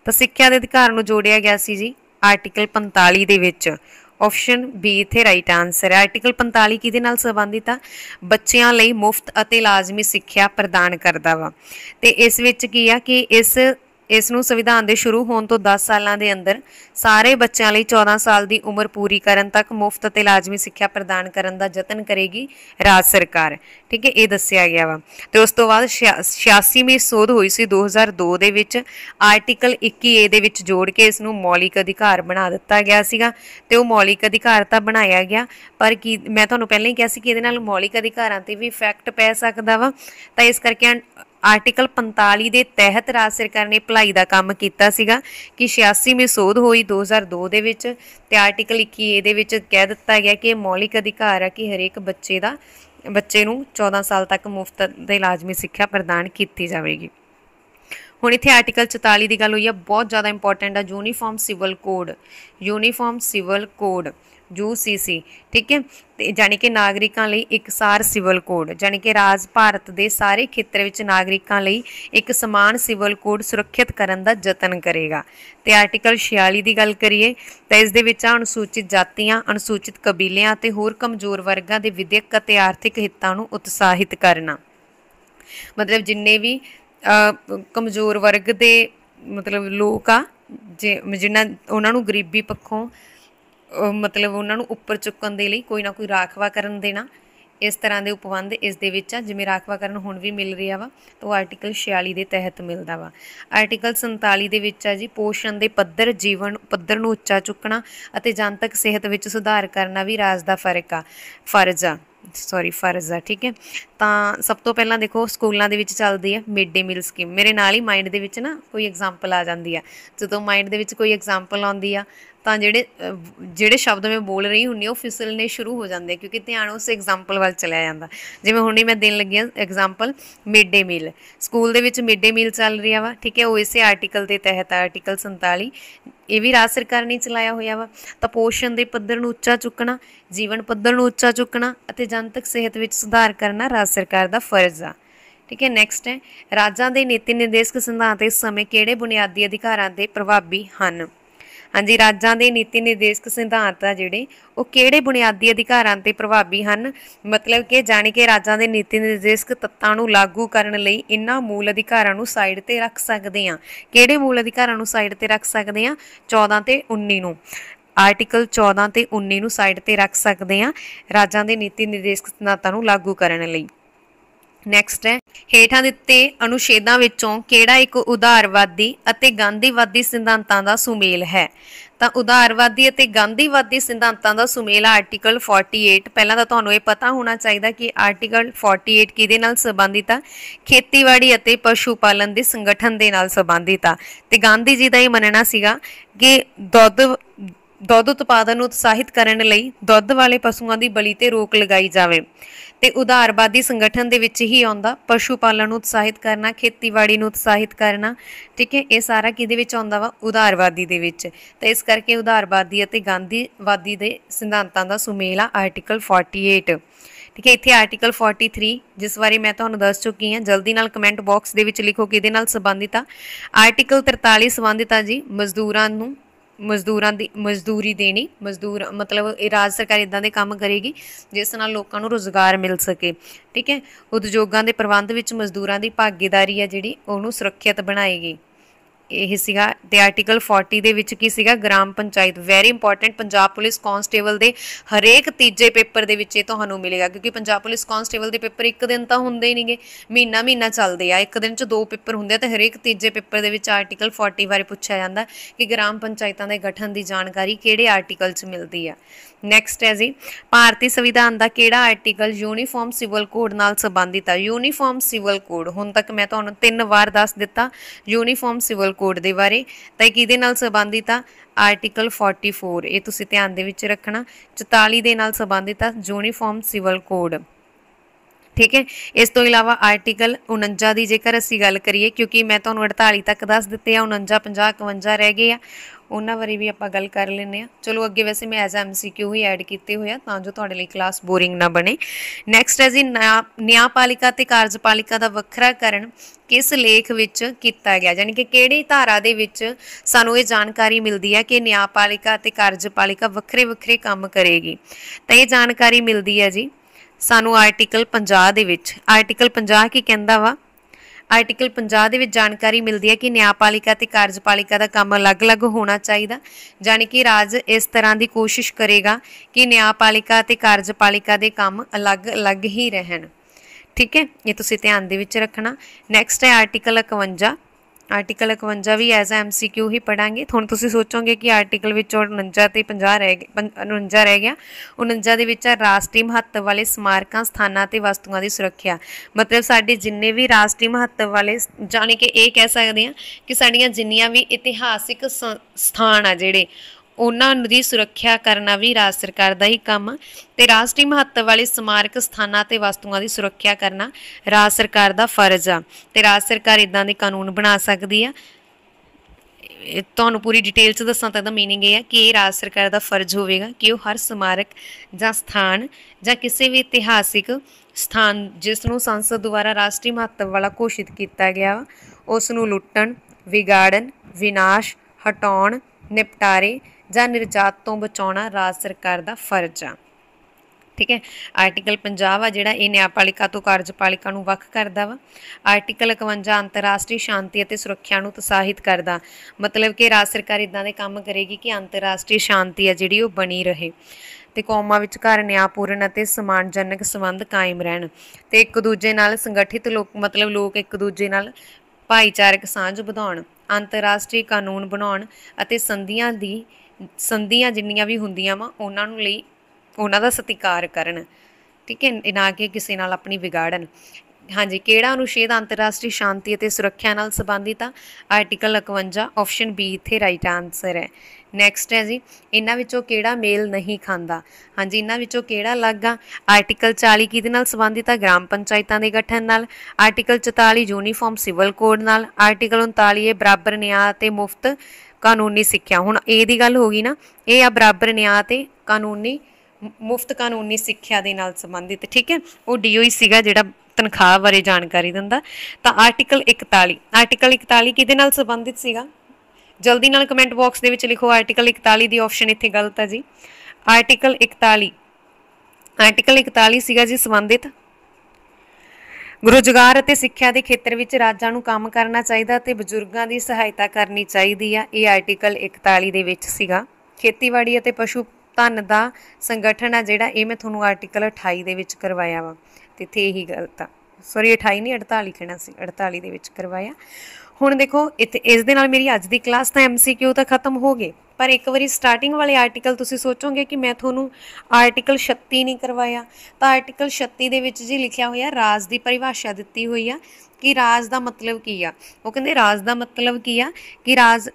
ਤਾਂ ਸਿੱਖਿਆ ਦੇ ਅਧਿਕਾਰ ਨੂੰ ਜੋੜਿਆ ਗਿਆ ਸੀ ਜੀ ਆਰਟੀਕਲ 45 ਦੇ ਵਿੱਚ ਆਪਸ਼ਨ ਬੀ ਇਥੇ ਰਾਈਟ ਆਨਸਰ ਹੈ ਆਰਟੀਕਲ 45 ਕਿਹਦੇ ਨਾਲ ਸੰਬੰਧਿਤ ਆ ਬੱਚਿਆਂ ਲਈ ਮੁਫਤ ਅਤੇ ਲਾਜ਼ਮੀ ਸਿੱਖਿਆ ਪ੍ਰਦਾਨ ਕਰਦਾ ਵਾ ਤੇ ਇਸ ਵਿੱਚ ਕੀ ਆ ਕਿ ਇਸ ਇਸ ਨੂੰ ਸੰਵਿਧਾਨ ਦੇ ਸ਼ੁਰੂ ਹੋਣ ਤੋਂ 10 ਸਾਲਾਂ ਦੇ ਅੰਦਰ ਸਾਰੇ ਬੱਚਿਆਂ ਲਈ 14 ਸਾਲ ਦੀ ਉਮਰ ਪੂਰੀ ਕਰਨ ਤੱਕ ਮੁਫਤ ਅਤੇ ਲਾਜ਼ਮੀ ਸਿੱਖਿਆ ਪ੍ਰਦਾਨ ਕਰਨ ਦਾ ਯਤਨ ਕਰੇਗੀ ਰਾਜ ਸਰਕਾਰ ਠੀਕ ਹੈ ਇਹ ਦੱਸਿਆ ਗਿਆ ਵਾ ਤੇ ਉਸ ਤੋਂ ਬਾਅਦ 86ਵੀਂ ਸੋਧ ਹੋਈ ਸੀ 2002 ਦੇ ਵਿੱਚ ਆਰਟੀਕਲ 21A ਦੇ ਵਿੱਚ ਜੋੜ ਕੇ ਇਸ ਨੂੰ ਮੌਲਿਕ ਅਧਿਕਾਰ ਬਣਾ ਦਿੱਤਾ ਗਿਆ ਸੀਗਾ ਤੇ ਉਹ ਮੌਲਿਕ ਅਧਿਕਾਰ ਤਾਂ ਬਣਾਇਆ ਗਿਆ ਪਰ ਕੀ ਮੈਂ ਤੁਹਾਨੂੰ ਪਹਿਲਾਂ ਹੀ ਕਿਹਾ ਸੀ ਕਿ ਇਹਦੇ ਨਾਲ ਮੌਲਿਕ ਅਧਿਕਾਰਾਂ ਤੇ ਵੀ ਇਫੈਕਟ ਪੈ ਸਕਦਾ ਵਾ ਤਾਂ ਇਸ ਕਰਕੇ ਆਰਟੀਕਲ 45 ਦੇ ਤਹਿਤ ਰਾਜ ਸਰਕਾਰ ਨੇ ਭਲਾਈ ਦਾ ਕੰਮ ਕੀਤਾ ਸੀਗਾ ਕਿ 86ਵੀਂ ਸੋਧ ਹੋਈ 2002 ਦੇ ਵਿੱਚ ਤੇ ਆਰਟੀਕਲ 21 ਦੇ ਵਿੱਚ ਕਹਿ ਦਿੱਤਾ ਗਿਆ ਕਿ ਇਹ ਮੌਲਿਕ ਅਧਿਕਾਰ ਹੈ ਕਿ ਹਰੇਕ ਬੱਚੇ ਦਾ ਬੱਚੇ ਨੂੰ 14 ਸਾਲ ਤੱਕ ਮੁਫਤ ਦੇ ਲਾਜ਼ਮੀ ਸਿੱਖਿਆ ਪ੍ਰਦਾਨ ਕੀਤੀ ਜਾਵੇਗੀ ਹੁਣ ਇੱਥੇ ਆਰਟੀਕਲ 44 ਦੀ ਗੱਲ ਹੋਈ ਹੈ ਬਹੁਤ ਜ਼ਿਆਦਾ ਇੰਪੋਰਟੈਂਟ ਹੈ uniform civil code uniform civil code UCC ਠੀਕ ਹੈ ਤੇ ਜਾਨੀ ਕਿ ਨਾਗਰਿਕਾਂ ਲਈ ਇੱਕਸਾਰ ਸਿਵਲ ਕੋਡ ਜਾਨੀ ਕਿ ਰਾਜ ਭਾਰਤ ਦੇ ਸਾਰੇ ਖੇਤਰ ਵਿੱਚ ਨਾਗਰਿਕਾਂ ਲਈ ਇੱਕ ਸਮਾਨ ਸਿਵਲ ਕੋਡ ਸੁਰੱਖਿਅਤ ਕਰਨ ਦਾ ਯਤਨ ਕਰੇਗਾ ਤੇ ਆਰਟੀਕਲ 46 ਦੀ ਗੱਲ ਕਰੀਏ ਤਾਂ ਇਸ ਦੇ ਵਿੱਚ ਅਨੁਸੂਚਿਤ ਜਾਤੀਆਂ ਅਨੁਸੂਚਿਤ ਕਬੀਲਿਆਂ ਅਤੇ ਹੋਰ ਕਮਜ਼ੋਰ ਵਰਗਾਂ ਦੇ ਵਿਦਿਅਕ ਅਤੇ ਆਰਥਿਕ ਹਿੱਤਾਂ ਨੂੰ ਉਤਸ਼ਾਹਿਤ ਕਰਨਾ ਮਤਲਬ ਜਿੰਨੇ ਵੀ ਕਮਜ਼ੋਰ ਵਰਗ ਦੇ ਮਤਲਬ ਲੋਕ ਆ ਜਿਨ੍ਹਾਂ ਉਹਨਾਂ ਨੂੰ ਗਰੀਬੀ ਪੱਖੋਂ ਮਤਲਬ ਉਹਨਾਂ ਨੂੰ ਉੱਪਰ ਚੁੱਕਣ ਦੇ ਲਈ ਕੋਈ ਨਾ ਕੋਈ ਰਾਖਵਾ ਕਰਨ ਦੇਣਾ ਇਸ ਤਰ੍ਹਾਂ ਦੇ ਉਪਬੰਧ ਇਸ ਦੇ ਵਿੱਚ ਆ ਜਿਵੇਂ ਰਾਖਵਾ ਕਰਨ ਹੁਣ ਵੀ ਮਿਲ ਰਿਹਾ ਵਾ ਤਾਂ ਆਰਟੀਕਲ 46 ਦੇ ਤਹਿਤ ਮਿਲਦਾ ਵਾ ਆਰਟੀਕਲ 47 ਦੇ ਵਿੱਚ ਆ ਜੀ ਪੋਸ਼ਣ ਦੇ ਪੱਧਰ ਜੀਵਨ ਪੱਧਰ ਨੂੰ ਉੱਚਾ ਚੁੱਕਣਾ ਅਤੇ ਜਨਤਕ ਸਿਹਤ ਵਿੱਚ ਸੁਧਾਰ ਕਰਨਾ ਵੀ ਰਾਜ ਦਾ ਫਰਕ ਆ ਫਰਜ਼ ਆ ਸੌਰੀ ਫਰਜ਼ ਆ ਠੀਕ ਹੈ ਤਾਂ ਸਭ ਤੋਂ ਪਹਿਲਾਂ ਦੇਖੋ ਸਕੂਲਾਂ ਦੇ ਵਿੱਚ ਚੱਲਦੀ ਹੈ ਮਿਡ ਡੇ ਮੀਲ ਸਕੀਮ ਮੇਰੇ ਨਾਲ ਹੀ ਮਾਈਂਡ ਦੇ ਵਿੱਚ ਨਾ ਕੋਈ ਐਗਜ਼ਾਮਪਲ ਆ ਜਾਂਦੀ ਆ ਜਦੋਂ ਮਾਈਂਡ ਦੇ ਵਿੱਚ ਕੋਈ ਐਗਜ਼ਾਮਪਲ ਆਉਂਦੀ ਆ ਤਾਂ ਜਿਹੜੇ ਜਿਹੜੇ ਸ਼ਬਦ ਮੈਂ ਬੋਲ ਰਹੀ ਹੁੰਨੀ ਉਹ ਫਿਸਲਨੇ ਸ਼ੁਰੂ ਹੋ ਜਾਂਦੇ ਕਿਉਂਕਿ ਧਿਆਨ ਉਸ ਐਗਜ਼ਾਮਪਲ ਵੱਲ ਚਲਿਆ ਜਾਂਦਾ ਜਿਵੇਂ ਹੁਣੇ ਮੈਂ ਦੇਣ ਲੱਗੀ ਆ example mid day meal school ਦੇ ਵਿੱਚ ਮਿਡ ਡੇ ਮੀਲ ਚੱਲ ਰਿਹਾ ਵਾ ਠੀਕ ਹੈ ਉਹ ਇਸੇ ਆਰਟੀਕਲ ਦੇ ਤਹਿਤ ਆਰਟੀਕਲ 47 ਇਹ ਵੀ ਰਾਜ ਸਰਕਾਰ ਨੇ ਚਲਾਇਆ ਹੋਇਆ ਵਾ ਤਾਂ ਪੋਸ਼ਣ ਦੇ ਪੱਧਰ ਨੂੰ ਉੱਚਾ ਚੁੱਕਣਾ ਜੀਵਨ ਪੱਧਰ ਨੂੰ ਉੱਚਾ ਚੁੱਕਣਾ ਅਤੇ ਜਨਤਕ ਸਿਹਤ ਵਿੱਚ ਸੁਧਾਰ ਕਰਨਾ ਰਾਜ ਸਰਕਾਰ ਦਾ ਫਰਜ਼ ਆ ਠੀਕ ਹੈ ਨੈਕਸਟ ਹੈ ਰਾਜਾਂ ਦੇ ਨੀਤੀ ਨਿਰਦੇਸ਼ਕ ਸਿਧਾਂਤ ਇਸ ਸਮੇਂ ਕਿਹੜੇ ਬੁਨਿਆਦੀ ਅਧਿਕਾਰਾਂ ਦੇ ਪ੍ਰਭਾਵੀ ਹਨ ਹਾਂਜੀ ਰਾਜਾਂ ਦੇ ਨੀਤੀ ਨਿਰਦੇਸ਼ਕ ਸਿਧਾਂਤ ਆ ਜਿਹੜੇ ਉਹ ਕਿਹੜੇ ਬੁਨਿਆਦੀ ਅਧਿਕਾਰਾਂ ਤੇ ਪ੍ਰਭਾਵੀ ਹਨ ਮਤਲਬ ਕਿ ਜਾਣੀ ਕਿ ਰਾਜਾਂ ਦੇ ਨੀਤੀ ਨਿਰਦੇਸ਼ਕ ਤੱਤਾਂ ਨੂੰ ਲਾਗੂ ਕਰਨ ਲਈ ਇਹਨਾਂ ਮੂਲ ਅਧਿਕਾਰਾਂ ਨੂੰ ਸਾਈਡ ਤੇ ਰੱਖ ਸਕਦੇ ਆ ਕਿਹੜੇ ਮੂਲ ਅਧਿਕਾਰਾਂ ਨੂੰ ਸਾਈਡ ਤੇ ਰੱਖ ਸਕਦੇ ਆ 14 ਤੇ 19 ਨੂੰ ਆਰਟੀਕਲ 14 ਤੇ 19 ਨੂੰ ਸਾਈਡ ਤੇ ਰੱਖ ਸਕਦੇ ਆ ਰਾਜਾਂ ਦੇ ਨੀਤੀ ਨਿਰਦੇਸ਼ਕ ਸਿਧਾਂਤਾਂ ਨੂੰ ਲਾਗੂ ਕਰਨ ਲਈ ਨੈਕਸਟ ਹੈ ਹੇਠਾਂ ਦਿੱਤੇ ਅਨੁਛੇਦਾਂ ਵਿੱਚੋਂ ਕਿਹੜਾ ਇੱਕ ਉਦਾਰਵਾਦੀ ਅਤੇ ਗਾਂਧੀਵਾਦੀ ਸਿਧਾਂਤਾਂ ਦਾ ਸੁਮੇਲ ਹੈ ਤਾਂ ਉਦਾਰਵਾਦੀ ਅਤੇ ਗਾਂਧੀਵਾਦੀ ਸਿਧਾਂਤਾਂ ਦਾ ਸੁਮੇਲ ਆਰਟੀਕਲ 48 ਪਹਿਲਾਂ ਤਾਂ ਤੁਹਾਨੂੰ ਇਹ ਪਤਾ ਹੋਣਾ ਚਾਹੀਦਾ ਕਿ ਆਰਟੀਕਲ 48 ਕਿਹਦੇ ਨਾਲ ਸੰਬੰਧਿਤ ਆ ਖੇਤੀਬਾੜੀ ਅਤੇ ਪਸ਼ੂ ਪਾਲਣ ਦੇ ਸੰਗਠਨ ਦੇ ਨਾਲ ਸੰਬੰਧਿਤ ਆ ਤੇ ਗਾਂਧੀ ਜੀ ਦਾ ਇਹ ਮੰਨਣਾ ਸੀਗਾ ਕਿ ਦੁੱਧ ਦੁੱਧ ਉਤਪਾਦਨ ਨੂੰ ਉਤਸ਼ਾਹਿਤ ਕਰਨ ਲਈ ਦੁੱਧ ਵਾਲੇ ਪਸ਼ੂਆਂ ਦੀ ਬਲੀ ਤੇ ਰੋਕ ਲਗਾਈ ਜਾਵੇ ਤੇ ਉਧਾਰਵਾਦੀ ਸੰਗਠਨ ਦੇ ਵਿੱਚ ਹੀ ਆਉਂਦਾ ਪਸ਼ੂ ਪਾਲਣ ਨੂੰ ਉਤਸ਼ਾਹਿਤ ਕਰਨਾ ਖੇਤੀਬਾੜੀ ਨੂੰ ਉਤਸ਼ਾਹਿਤ ਕਰਨਾ ਠੀਕ ਹੈ ਇਹ ਸਾਰਾ ਕਿਹਦੇ ਵਿੱਚ ਆਉਂਦਾ ਵਾ ਉਧਾਰਵਾਦੀ ਦੇ ਵਿੱਚ ਤਾਂ ਇਸ ਕਰਕੇ ਉਧਾਰਵਾਦੀ ਅਤੇ ਗਾਂਧੀਵਾਦੀ ਦੇ ਸਿਧਾਂਤਾਂ ਦਾ ਸੁਮੇਲ ਆ ਆਰਟੀਕਲ 48 ਠੀਕ ਹੈ ਇੱਥੇ ਆਰਟੀਕਲ 43 ਜਿਸ ਵਾਰੀ ਮੈਂ ਤੁਹਾਨੂੰ ਦੱਸ ਚੁੱਕੀ ਹਾਂ ਜਲਦੀ ਨਾਲ ਕਮੈਂਟ ਬਾਕਸ ਦੇ ਵਿੱਚ ਲਿਖੋ ਕਿਹਦੇ ਨਾਲ ਸੰਬੰਧਿਤ ਆ ਆਰਟੀਕਲ 43 ਸੰਬੰਧਿਤ ਆ ਜੀ ਮਜ਼ਦੂਰਾਂ ਨੂੰ ਮਜ਼ਦੂਰਾਂ ਦੀ ਮਜ਼ਦੂਰੀ ਦੇਣੀ ਮਜ਼ਦੂਰ ਮਤਲਬ ਇਹ ਰਾਜ ਸਰਕਾਰ ਇਦਾਂ ਦੇ ਕੰਮ ਕਰੇਗੀ ਜਿਸ ਨਾਲ ਲੋਕਾਂ ਨੂੰ ਰੋਜ਼ਗਾਰ ਮਿਲ ਸਕੇ ਠੀਕ ਹੈ ਉਦਯੋਗਾਂ ਦੇ ਪ੍ਰਬੰਧ ਵਿੱਚ ਮਜ਼ਦੂਰਾਂ ਦੀ ਭਾਗੀਦਾਰੀ ਹੈ ਜਿਹੜੀ ਉਹਨੂੰ ਸੁਰੱਖਿਅਤ ਬਣਾਏਗੀ ਇਹ ਸੀਗਾ ਤੇ ਆਰਟੀਕਲ 40 ਦੇ ਵਿੱਚ ਕੀ ਸੀਗਾ gram panchayat very important Punjab police constable ਦੇ ਹਰੇਕ ਤੀਜੇ ਪੇਪਰ ਦੇ ਵਿੱਚ ਇਹ ਤੁਹਾਨੂੰ ਮਿਲੇਗਾ ਕਿਉਂਕਿ ਪੰਜਾਬ ਪੁਲਿਸ ਕਨਸਟੇਬਲ ਦੇ ਪੇਪਰ ਇੱਕ ਦਿਨ ਤਾਂ ਹੁੰਦੇ ਹੀ ਨਹੀਂਗੇ ਮਹੀਨਾ ਮਹੀਨਾ ਚੱਲਦੇ ਆ ਇੱਕ ਦਿਨ 'ਚ ਦੋ ਪੇਪਰ ਹੁੰਦੇ ਆ ਤੇ ਹਰੇਕ ਤੀਜੇ ਪੇਪਰ ਦੇ ਵਿੱਚ ਆਰਟੀਕਲ 40 ਬਾਰੇ ਪੁੱਛਿਆ ਜਾਂਦਾ ਕਿ ਗ੍ਰਾਮ ਪੰਚਾਇਤਾਂ ਦੇ ਗਠਨ ਦੀ ਜਾਣਕਾਰੀ ਕਿਹੜੇ ਆਰਟੀਕਲ 'ਚ ਮਿਲਦੀ ਆ ਨੈਕਸਟ ਹੈ ਜੀ ਭਾਰਤੀ ਸੰਵਿਧਾਨ ਦਾ ਕਿਹੜਾ ਆਰਟੀਕਲ ਯੂਨੀਫਾਰਮ ਸਿਵਲ ਕੋਡ ਨਾਲ ਸੰਬੰਧਿਤ ਆ ਯੂਨੀਫਾਰਮ ਸਿਵਲ ਕੋਡ ਹੁਣ ਤੱਕ ਮੈਂ ਤੁਹਾਨੂੰ ਤਿੰਨ ਵਾਰ ਦੱਸ ਦਿੱਤਾ ਯੂਨੀਫਾਰਮ ਸਿਵਲ ਕੋਡ ਦੇ ਬਾਰੇ ਤਾਂ ਇਹ ਕਿਹਦੇ ਨਾਲ ਸੰਬੰਧਿਤ ਆ ਆਰਟੀਕਲ 44 ਇਹ ਤੁਸੀਂ ਧਿਆਨ ਦੇ ਵਿੱਚ ਰੱਖਣਾ 44 ਦੇ ਨਾਲ ਸੰਬੰਧਿਤ ਆ ਯੂਨੀਫਾਰਮ ਸਿਵਲ ਕੋਡ ਠੀਕ ਹੈ ਇਸ ਤੋਂ ਇਲਾਵਾ ਆਰਟੀਕਲ 49 ਦੀ ਜੇਕਰ ਅਸੀਂ ਗੱਲ ਕਰੀਏ ਕਿਉਂਕਿ ਮੈਂ ਤੁਹਾਨੂੰ 48 ਤੱਕ ਦੱਸ ਦਿੱਤੇ ਆ 49 50 51 ਰਹਿ ਗਏ ਆ ਉਹਨਾਂ ਬਾਰੇ ਵੀ ਆਪਾਂ ਗੱਲ ਕਰ ਲੈਨੇ ਆ ਚਲੋ ਅੱਗੇ ਵੈਸੇ ਮੈਂ ਐਜ਼ ਐਮਸੀਕਿਊ ਹੀ ਐਡ ਕੀਤੇ ਹੋਇਆ ਤਾਂ ਜੋ ਤੁਹਾਡੇ ਲਈ ਕਲਾਸ ਬੋਰਿੰਗ ਨਾ ਬਣੇ ਨੈਕਸਟ ਹੈ ਜੀ ਨਿਆਂਪਾਲਿਕਾ ਤੇ ਕਾਰਜਪਾਲਿਕਾ ਦਾ ਵੱਖਰਾਕਰਨ ਕਿਸ ਲੇਖ ਵਿੱਚ ਕੀਤਾ ਗਿਆ ਯਾਨੀ ਕਿ ਕਿਹੜੀ ਧਾਰਾ ਦੇ ਵਿੱਚ ਸਾਨੂੰ ਇਹ ਜਾਣਕਾਰੀ ਮਿਲਦੀ ਹੈ ਕਿ ਨਿਆਂਪਾਲਿਕਾ ਤੇ ਕਾਰਜਪਾਲਿਕਾ ਵੱਖਰੇ ਵੱਖਰੇ ਕੰਮ ਕਰੇਗੀ ਤਾਂ ਇਹ ਜਾਣਕਾਰੀ ਮਿਲਦੀ ਹੈ ਜੀ ਸਾਨੂੰ ਆਰਟੀਕਲ 50 ਦੇ ਵਿੱਚ ਆਰਟੀਕਲ 50 ਕੀ ਕਹਿੰਦਾ ਵਾ ਆਰਟੀਕਲ 50 ਦੇ ਵਿੱਚ ਜਾਣਕਾਰੀ ਮਿਲਦੀ ਹੈ ਕਿ ਨਿਆਂਪਾਲਿਕਾ ਤੇ ਕਾਰਜਪਾਲਿਕਾ ਦਾ ਕੰਮ ਅਲੱਗ-ਅਲੱਗ ਹੋਣਾ ਚਾਹੀਦਾ ਯਾਨੀ ਕਿ ਰਾਜ ਇਸ ਤਰ੍ਹਾਂ ਦੀ ਕੋਸ਼ਿਸ਼ ਕਰੇਗਾ ਕਿ ਨਿਆਂਪਾਲਿਕਾ ਤੇ ਕਾਰਜਪਾਲਿਕਾ ਦੇ ਕੰਮ ਅਲੱਗ-ਅਲੱਗ ਹੀ ਰਹਿਣ ਠੀਕ ਹੈ ਇਹ ਤੁਸੀਂ ਧਿਆਨ ਦੇ ਵਿੱਚ ਰੱਖਣਾ ਨੈਕਸਟ ਹੈ ਆਰਟੀਕਲ 51 ਆਰਟੀਕਲ 51 ਵੀ ਐਜ਼ ਐਮਸੀਕਿਊ ਹੀ ਪੜਾਂਗੇ ਹੁਣ ਤੁਸੀਂ ਸੋਚੋਗੇ ਕਿ ਆਰਟੀਕਲ ਵਿੱਚੋਂ 49 ਤੇ 50 ਰਹਿ ਗਏ 49 ਰਹਿ ਗਿਆ 49 ਦੇ ਵਿੱਚ ਰਾਸ਼ਟਰੀ ਮਹੱਤਵ ਵਾਲੇ ਸਮਾਰਕਾਂ ਸਥਾਨਾਂ ਤੇ ਵਸਤੂਆਂ ਦੀ ਸੁਰੱਖਿਆ ਮਤਲਬ ਸਾਡੇ ਜਿੰਨੇ ਵੀ ਰਾਸ਼ਟਰੀ ਮਹੱਤਵ ਵਾਲੇ ਜਾਨੀ ਕਿ ਇਹ ਕਹਿ ਸਕਦੇ ਆ ਕਿ ਸਾਡੀਆਂ ਜਿੰਨੀਆਂ ਵੀ ਇਤਿਹਾਸਿਕ ਸਥਾਨ ਆ ਜਿਹੜੇ ਉਹਨਾਂ ਦੀ ਸੁਰੱਖਿਆ ਕਰਨਾ ਵੀ ਰਾਜ ਸਰਕਾਰ ਦਾ ਹੀ ਕੰਮ ਤੇ ਰਾਸ਼ਟਰੀ ਮਹੱਤਵ ਵਾਲੇ ਸਮਾਰਕ ਸਥਾਨਾਂ ਤੇ ਵਸਤੂਆਂ ਦੀ ਸੁਰੱਖਿਆ ਕਰਨਾ ਰਾਜ ਸਰਕਾਰ ਦਾ ਫਰਜ਼ ਆ ਤੇ ਰਾਜ ਸਰਕਾਰ ਇਦਾਂ ਦੇ ਕਾਨੂੰਨ ਬਣਾ ਸਕਦੀ ਆ ਤੁਹਾਨੂੰ ਪੂਰੀ ਡਿਟੇਲ ਚ ਦੱਸਾਂ ਤਾਂ ਇਹਦਾ मीनिंग ਇਹ ਹੈ ਕਿ ਇਹ ਰਾਜ ਸਰਕਾਰ ਦਾ ਫਰਜ਼ ਹੋਵੇਗਾ ਕਿ ਉਹ ਹਰ ਸਮਾਰਕ ਜਾਂ ਸਥਾਨ ਜਾਂ ਕਿਸੇ ਵੀ ਇਤਿਹਾਸਿਕ ਸਥਾਨ ਜਿਸ ਨੂੰ ਸੰਸਦ ਦੁਆਰਾ ਰਾਸ਼ਟਰੀ ਮਹੱਤਵ ਵਾਲਾ ਘੋਸ਼ਿਤ ਕੀਤਾ ਗਿਆ ਉਸ ਨੂੰ ਲੁੱਟਣ ਵਿਗਾੜਨ ਵਿਨਾਸ਼ ਹਟਾਉਣ ਨਿਪਟਾਰੇ ਜਾਂ ਨਿਰਜਾਤ ਤੋਂ ਬਚਾਉਣਾ ਰਾਜ ਸਰਕਾਰ ਦਾ ਫਰਜ਼ ਆ ਠੀਕ ਹੈ ਆਰਟੀਕਲ 50 ਆ ਜਿਹੜਾ ਇਹ ਨਿਆਂਪਾਲਿਕਾ ਤੋਂ ਕਾਰਜਪਾਲਿਕਾ ਨੂੰ ਵੱਖ ਕਰਦਾ ਵਾ ਆਰਟੀਕਲ 51 ਅੰਤਰਰਾਸ਼ਟਰੀ ਸ਼ਾਂਤੀ ਅਤੇ ਸੁਰੱਖਿਆ ਨੂੰ ਉਤਸ਼ਾਹਿਤ ਕਰਦਾ ਮਤਲਬ ਕਿ ਰਾਜ ਸਰਕਾਰ ਇਦਾਂ ਦੇ ਕੰਮ ਕਰੇਗੀ ਕਿ ਅੰਤਰਰਾਸ਼ਟਰੀ ਸ਼ਾਂਤੀ ਆ ਜਿਹੜੀ ਉਹ ਬਣੀ ਰਹੇ ਤੇ ਕੌਮਾਂ ਵਿਚਕਾਰ ਨਿਆਂਪੂਰਨ ਅਤੇ ਸਮਾਨਜਨਕ ਸੰਬੰਧ ਕਾਇਮ ਰਹਿਣ ਤੇ ਇੱਕ ਦੂਜੇ ਨਾਲ ਸੰਗਠਿਤ ਲੋਕ ਮਤਲਬ ਲੋਕ ਇੱਕ ਦੂਜੇ ਨਾਲ ਭਾਈਚਾਰਕ ਸਾਂਝ ਵਧਾਉਣ ਅੰਤਰਰਾਸ਼ਟਰੀ ਕਾਨੂੰਨ ਬਣਾਉਣ ਅਤੇ ਸੰਧੀਆਂ ਦੀ ਸੰਧੀਆਂ ਜਿੰਨੀਆਂ ਵੀ ਹੁੰਦੀਆਂ ਵਾ ਉਹਨਾਂ ਨੂੰ ਲਈ ਉਹਨਾਂ ਦਾ ਸਤਿਕਾਰ ਕਰਨ ਠੀਕ ਹੈ ਨਾ ਕਿ ਕਿਸੇ ਨਾਲ ਆਪਣੀ ਵਿਗਾੜਨ ਹਾਂਜੀ ਕਿਹੜਾ ਅਨੁਸ਼ੇਦ ਅੰਤਰਰਾਸ਼ਟਰੀ ਸ਼ਾਂਤੀ ਅਤੇ ਸੁਰੱਖਿਆ ਨਾਲ ਸੰਬੰਧਿਤ ਆ ਆਰਟੀਕਲ 51 ਆਪਸ਼ਨ ਬੀ ਇੱਥੇ ਰਾਈਟ ਆਨਸਰ ਹੈ ਨੈਕਸਟ ਹੈ ਜੀ ਇਹਨਾਂ ਵਿੱਚੋਂ ਕਿਹੜਾ ਮੇਲ ਨਹੀਂ ਖਾਂਦਾ ਹਾਂਜੀ ਇਹਨਾਂ ਵਿੱਚੋਂ ਕਿਹੜਾ ਲੱਗਾ ਆਰਟੀਕਲ 40 ਕਿਹਦੇ ਨਾਲ ਸੰਬੰਧਿਤ ਆ ਗ੍ਰਾਮ ਪੰਚਾਇਤਾਂ ਦੇ ਗਠਨ ਨਾਲ ਆਰਟੀਕਲ 44 ਯੂਨੀਫਾਰਮ ਸਿਵਲ ਕੋਡ ਨਾਲ ਆਰਟੀਕਲ 39 ਇਹ ਬਰਾਬਰ ਨਿਆਂ ਅਤੇ ਮੁਫਤ ਕਾਨੂੰਨੀ ਸਿੱਖਿਆ ਹੁਣ ਇਹ ਦੀ ਗੱਲ ਹੋ ਗਈ ਨਾ ਇਹ ਆ ਬਰਾਬਰ ਨਿਆਂ ਤੇ ਕਾਨੂੰਨੀ ਮੁਫਤ ਕਾਨੂੰਨੀ ਸਿੱਖਿਆ ਦੇ ਨਾਲ ਸੰਬੰਧਿਤ ਠੀਕ ਹੈ ਉਹ ਡੀਓਈ e ਸੀਗਾ ਜਿਹੜਾ ਤਨਖਾਹ ਬਾਰੇ ਜਾਣਕਾਰੀ ਦਿੰਦਾ ਤਾਂ ਆਰਟੀਕਲ 41 ਆਰਟੀਕਲ 41 ਕਿਹਦੇ ਨਾਲ ਸੰਬੰਧਿਤ ਸੀਗਾ ਜਲਦੀ ਨਾਲ ਕਮੈਂਟ ਬਾਕਸ ਦੇ ਵਿੱਚ ਲਿਖੋ ਆਰਟੀਕਲ 41 ਦੀ ਆਪਸ਼ਨ ਇੱਥੇ ਗਲਤ ਹੈ ਜੀ ਆਰਟੀਕਲ 41 ਆਰਟੀਕਲ 41 ਸੀਗਾ ਜੀ ਸੰਬੰਧਿਤ ਰੋਜ਼ਗਾਰ ਅਤੇ ਸਿੱਖਿਆ ਦੇ ਖੇਤਰ ਵਿੱਚ ਰਾਜਾਂ ਨੂੰ ਕੰਮ ਕਰਨਾ ਚਾਹੀਦਾ ਤੇ ਬਜ਼ੁਰਗਾਂ ਦੀ ਸਹਾਇਤਾ ਕਰਨੀ ਚਾਹੀਦੀ ਆ ਇਹ ਆਰਟੀਕਲ 41 ਦੇ ਵਿੱਚ ਸੀਗਾ ਖੇਤੀਬਾੜੀ ਅਤੇ ਪਸ਼ੂ ਧਨ ਦਾ ਸੰਗਠਨ ਆ ਜਿਹੜਾ ਇਹ ਮੈਂ ਤੁਹਾਨੂੰ ਆਰਟੀਕਲ 28 ਦੇ ਵਿੱਚ ਕਰਵਾਇਆ ਵਾ ਤੇ ਇੱਥੇ ਇਹੀ ਗੱਲ ਤਾਂ ਸੌਰੀ 28 ਨਹੀਂ 48 ਕਹਿਣਾ ਸੀ 48 ਦੇ ਵਿੱਚ ਕਰਵਾਇਆ ਹੁਣ ਦੇਖੋ ਇਸ ਦੇ ਨਾਲ ਮੇਰੀ ਅੱਜ ਦੀ ਕਲਾਸ ਤਾਂ ਐਮਸੀਕਿਊ ਤਾਂ ਖਤਮ ਹੋ ਗਏ ਪਰ ਇੱਕ ਵਾਰੀ ਸਟਾਰਟਿੰਗ ਵਾਲੇ ਆਰਟੀਕਲ ਤੁਸੀਂ ਸੋਚੋਗੇ ਕਿ ਮੈਂ ਤੁਹਾਨੂੰ ਆਰਟੀਕਲ 36 ਨਹੀਂ ਕਰਵਾਇਆ ਤਾਂ ਆਰਟੀਕਲ 36 ਦੇ ਵਿੱਚ ਜੀ ਲਿਖਿਆ ਹੋਇਆ ਰਾਜ ਦੀ ਪਰਿਭਾਸ਼ਾ ਦਿੱਤੀ ਹੋਈ ਆ ਕਿ ਰਾਜ ਦਾ ਮਤਲਬ ਕੀ ਆ ਉਹ ਕਹਿੰਦੇ ਰਾਜ ਦਾ ਮਤਲਬ ਕੀ ਆ ਕਿ ਰਾਜ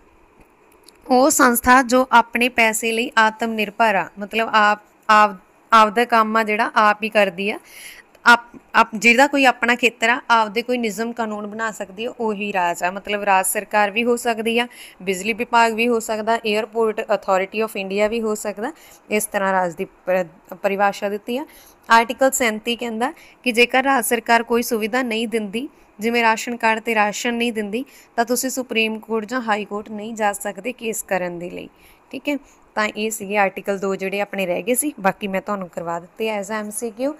ਉਹ ਸੰਸਥਾ ਜੋ ਆਪਣੇ ਪੈਸੇ ਲਈ ਆਤਮ ਨਿਰਭਰ ਆ ਮਤਲਬ ਆਪ ਆਪ ਆਪਦਾ ਕੰਮ ਆ ਜਿਹੜਾ ਆਪ ਹੀ ਕਰਦੀ ਆ ਆਪ ਆਪ ਜਿਹਦਾ ਕੋਈ ਆਪਣਾ ਖੇਤਰ ਆ ਆਪਦੇ ਕੋਈ ਨਿਯਮ ਕਾਨੂੰਨ ਬਣਾ ਸਕਦੀ ਹੈ ਉਹੀ ਰਾਜ ਆ ਮਤਲਬ ਰਾਜ ਸਰਕਾਰ ਵੀ ਹੋ ਸਕਦੀ ਆ ਬਿਜਲੀ ਵਿਭਾਗ ਵੀ ਹੋ ਸਕਦਾ 에ਅਰਪੋਰਟ ਅਥਾਰਟੀ ਆਫ ਇੰਡੀਆ ਵੀ ਹੋ ਸਕਦਾ ਇਸ ਤਰ੍ਹਾਂ ਰਾਜ ਦੀ ਪਰਿਭਾਸ਼ਾ ਦਿੱਤੀ ਆ ਆਰਟੀਕਲ 37 ਕਹਿੰਦਾ ਕਿ ਜੇਕਰ ਰਾਜ ਸਰਕਾਰ ਕੋਈ ਸੁਵਿਧਾ ਨਹੀਂ ਦਿੰਦੀ ਜਿਵੇਂ ਰਾਸ਼ਨ ਕਾਰਡ ਤੇ ਰਾਸ਼ਨ ਨਹੀਂ ਦਿੰਦੀ ਤਾਂ ਤੁਸੀਂ ਸੁਪਰੀਮ ਕੋਰਟ ਜਾਂ ਹਾਈ ਕੋਰਟ ਨਹੀਂ ਜਾ ਸਕਦੇ ਕੇਸ ਕਰਨ ਦੇ ਲਈ ਠੀਕ ਹੈ ਤਾਂ ਇਹ ਸੀਗੇ ਆਰਟੀਕਲ 2 ਜਿਹੜੇ ਆਪਣੇ ਰਹਿ ਗਏ ਸੀ ਬਾਕੀ ਮੈਂ ਤੁਹਾਨੂੰ ਕਰਵਾ ਦਿੱਤੇ ਐਜ਼ ਐਮਸੀਕਿਊ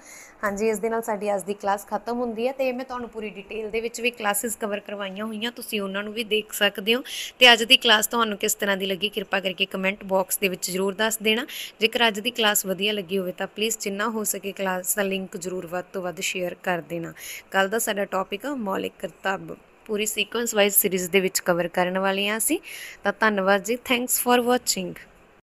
ਹਾਂਜੀ ਇਸ ਦੇ ਨਾਲ ਸਾਡੀ ਅੱਜ ਦੀ ਕਲਾਸ ਖਤਮ ਹੁੰਦੀ ਹੈ ਤੇ ਮੈਂ ਤੁਹਾਨੂੰ ਪੂਰੀ ਡਿਟੇਲ ਦੇ ਵਿੱਚ ਵੀ ਕਲਾਸਿਸ ਕਵਰ ਕਰਵਾਈਆਂ ਹੋਈਆਂ ਤੁਸੀਂ ਉਹਨਾਂ ਨੂੰ ਵੀ ਦੇਖ ਸਕਦੇ ਹੋ ਤੇ ਅੱਜ ਦੀ ਕਲਾਸ ਤੁਹਾਨੂੰ ਕਿਸ ਤਰ੍ਹਾਂ ਦੀ ਲੱਗੀ ਕਿਰਪਾ ਕਰਕੇ ਕਮੈਂਟ ਬਾਕਸ ਦੇ ਵਿੱਚ ਜ਼ਰੂਰ ਦੱਸ ਦੇਣਾ ਜੇਕਰ ਅੱਜ ਦੀ ਕਲਾਸ ਵਧੀਆ ਲੱਗੀ ਹੋਵੇ ਤਾਂ ਪਲੀਜ਼ ਜਿੰਨਾ ਹੋ ਸਕੇ ਕਲਾਸ ਦਾ ਲਿੰਕ ਜ਼ਰੂਰ ਵੱਧ ਤੋਂ ਵੱਧ ਸ਼ੇਅਰ ਕਰ ਦੇਣਾ ਕੱਲ ਦਾ ਸਾਡਾ ਟੌਪਿਕ ਹੈ ਮੌਲਿਕ ਕਰਤੱਵ ਪੂਰੀ ਸੀਕੁਐਂਸ ਵਾਈਜ਼ ਸੀਰੀਜ਼ ਦੇ ਵਿੱਚ ਕਵਰ ਕਰਨ ਵਾਲੀਆਂ ਸੀ ਅਸੀਂ ਤਾਂ ਧੰਨਵਾਦ ਜੀ ਥੈਂਕਸ ਫਾਰ ਵਾਚਿੰਗ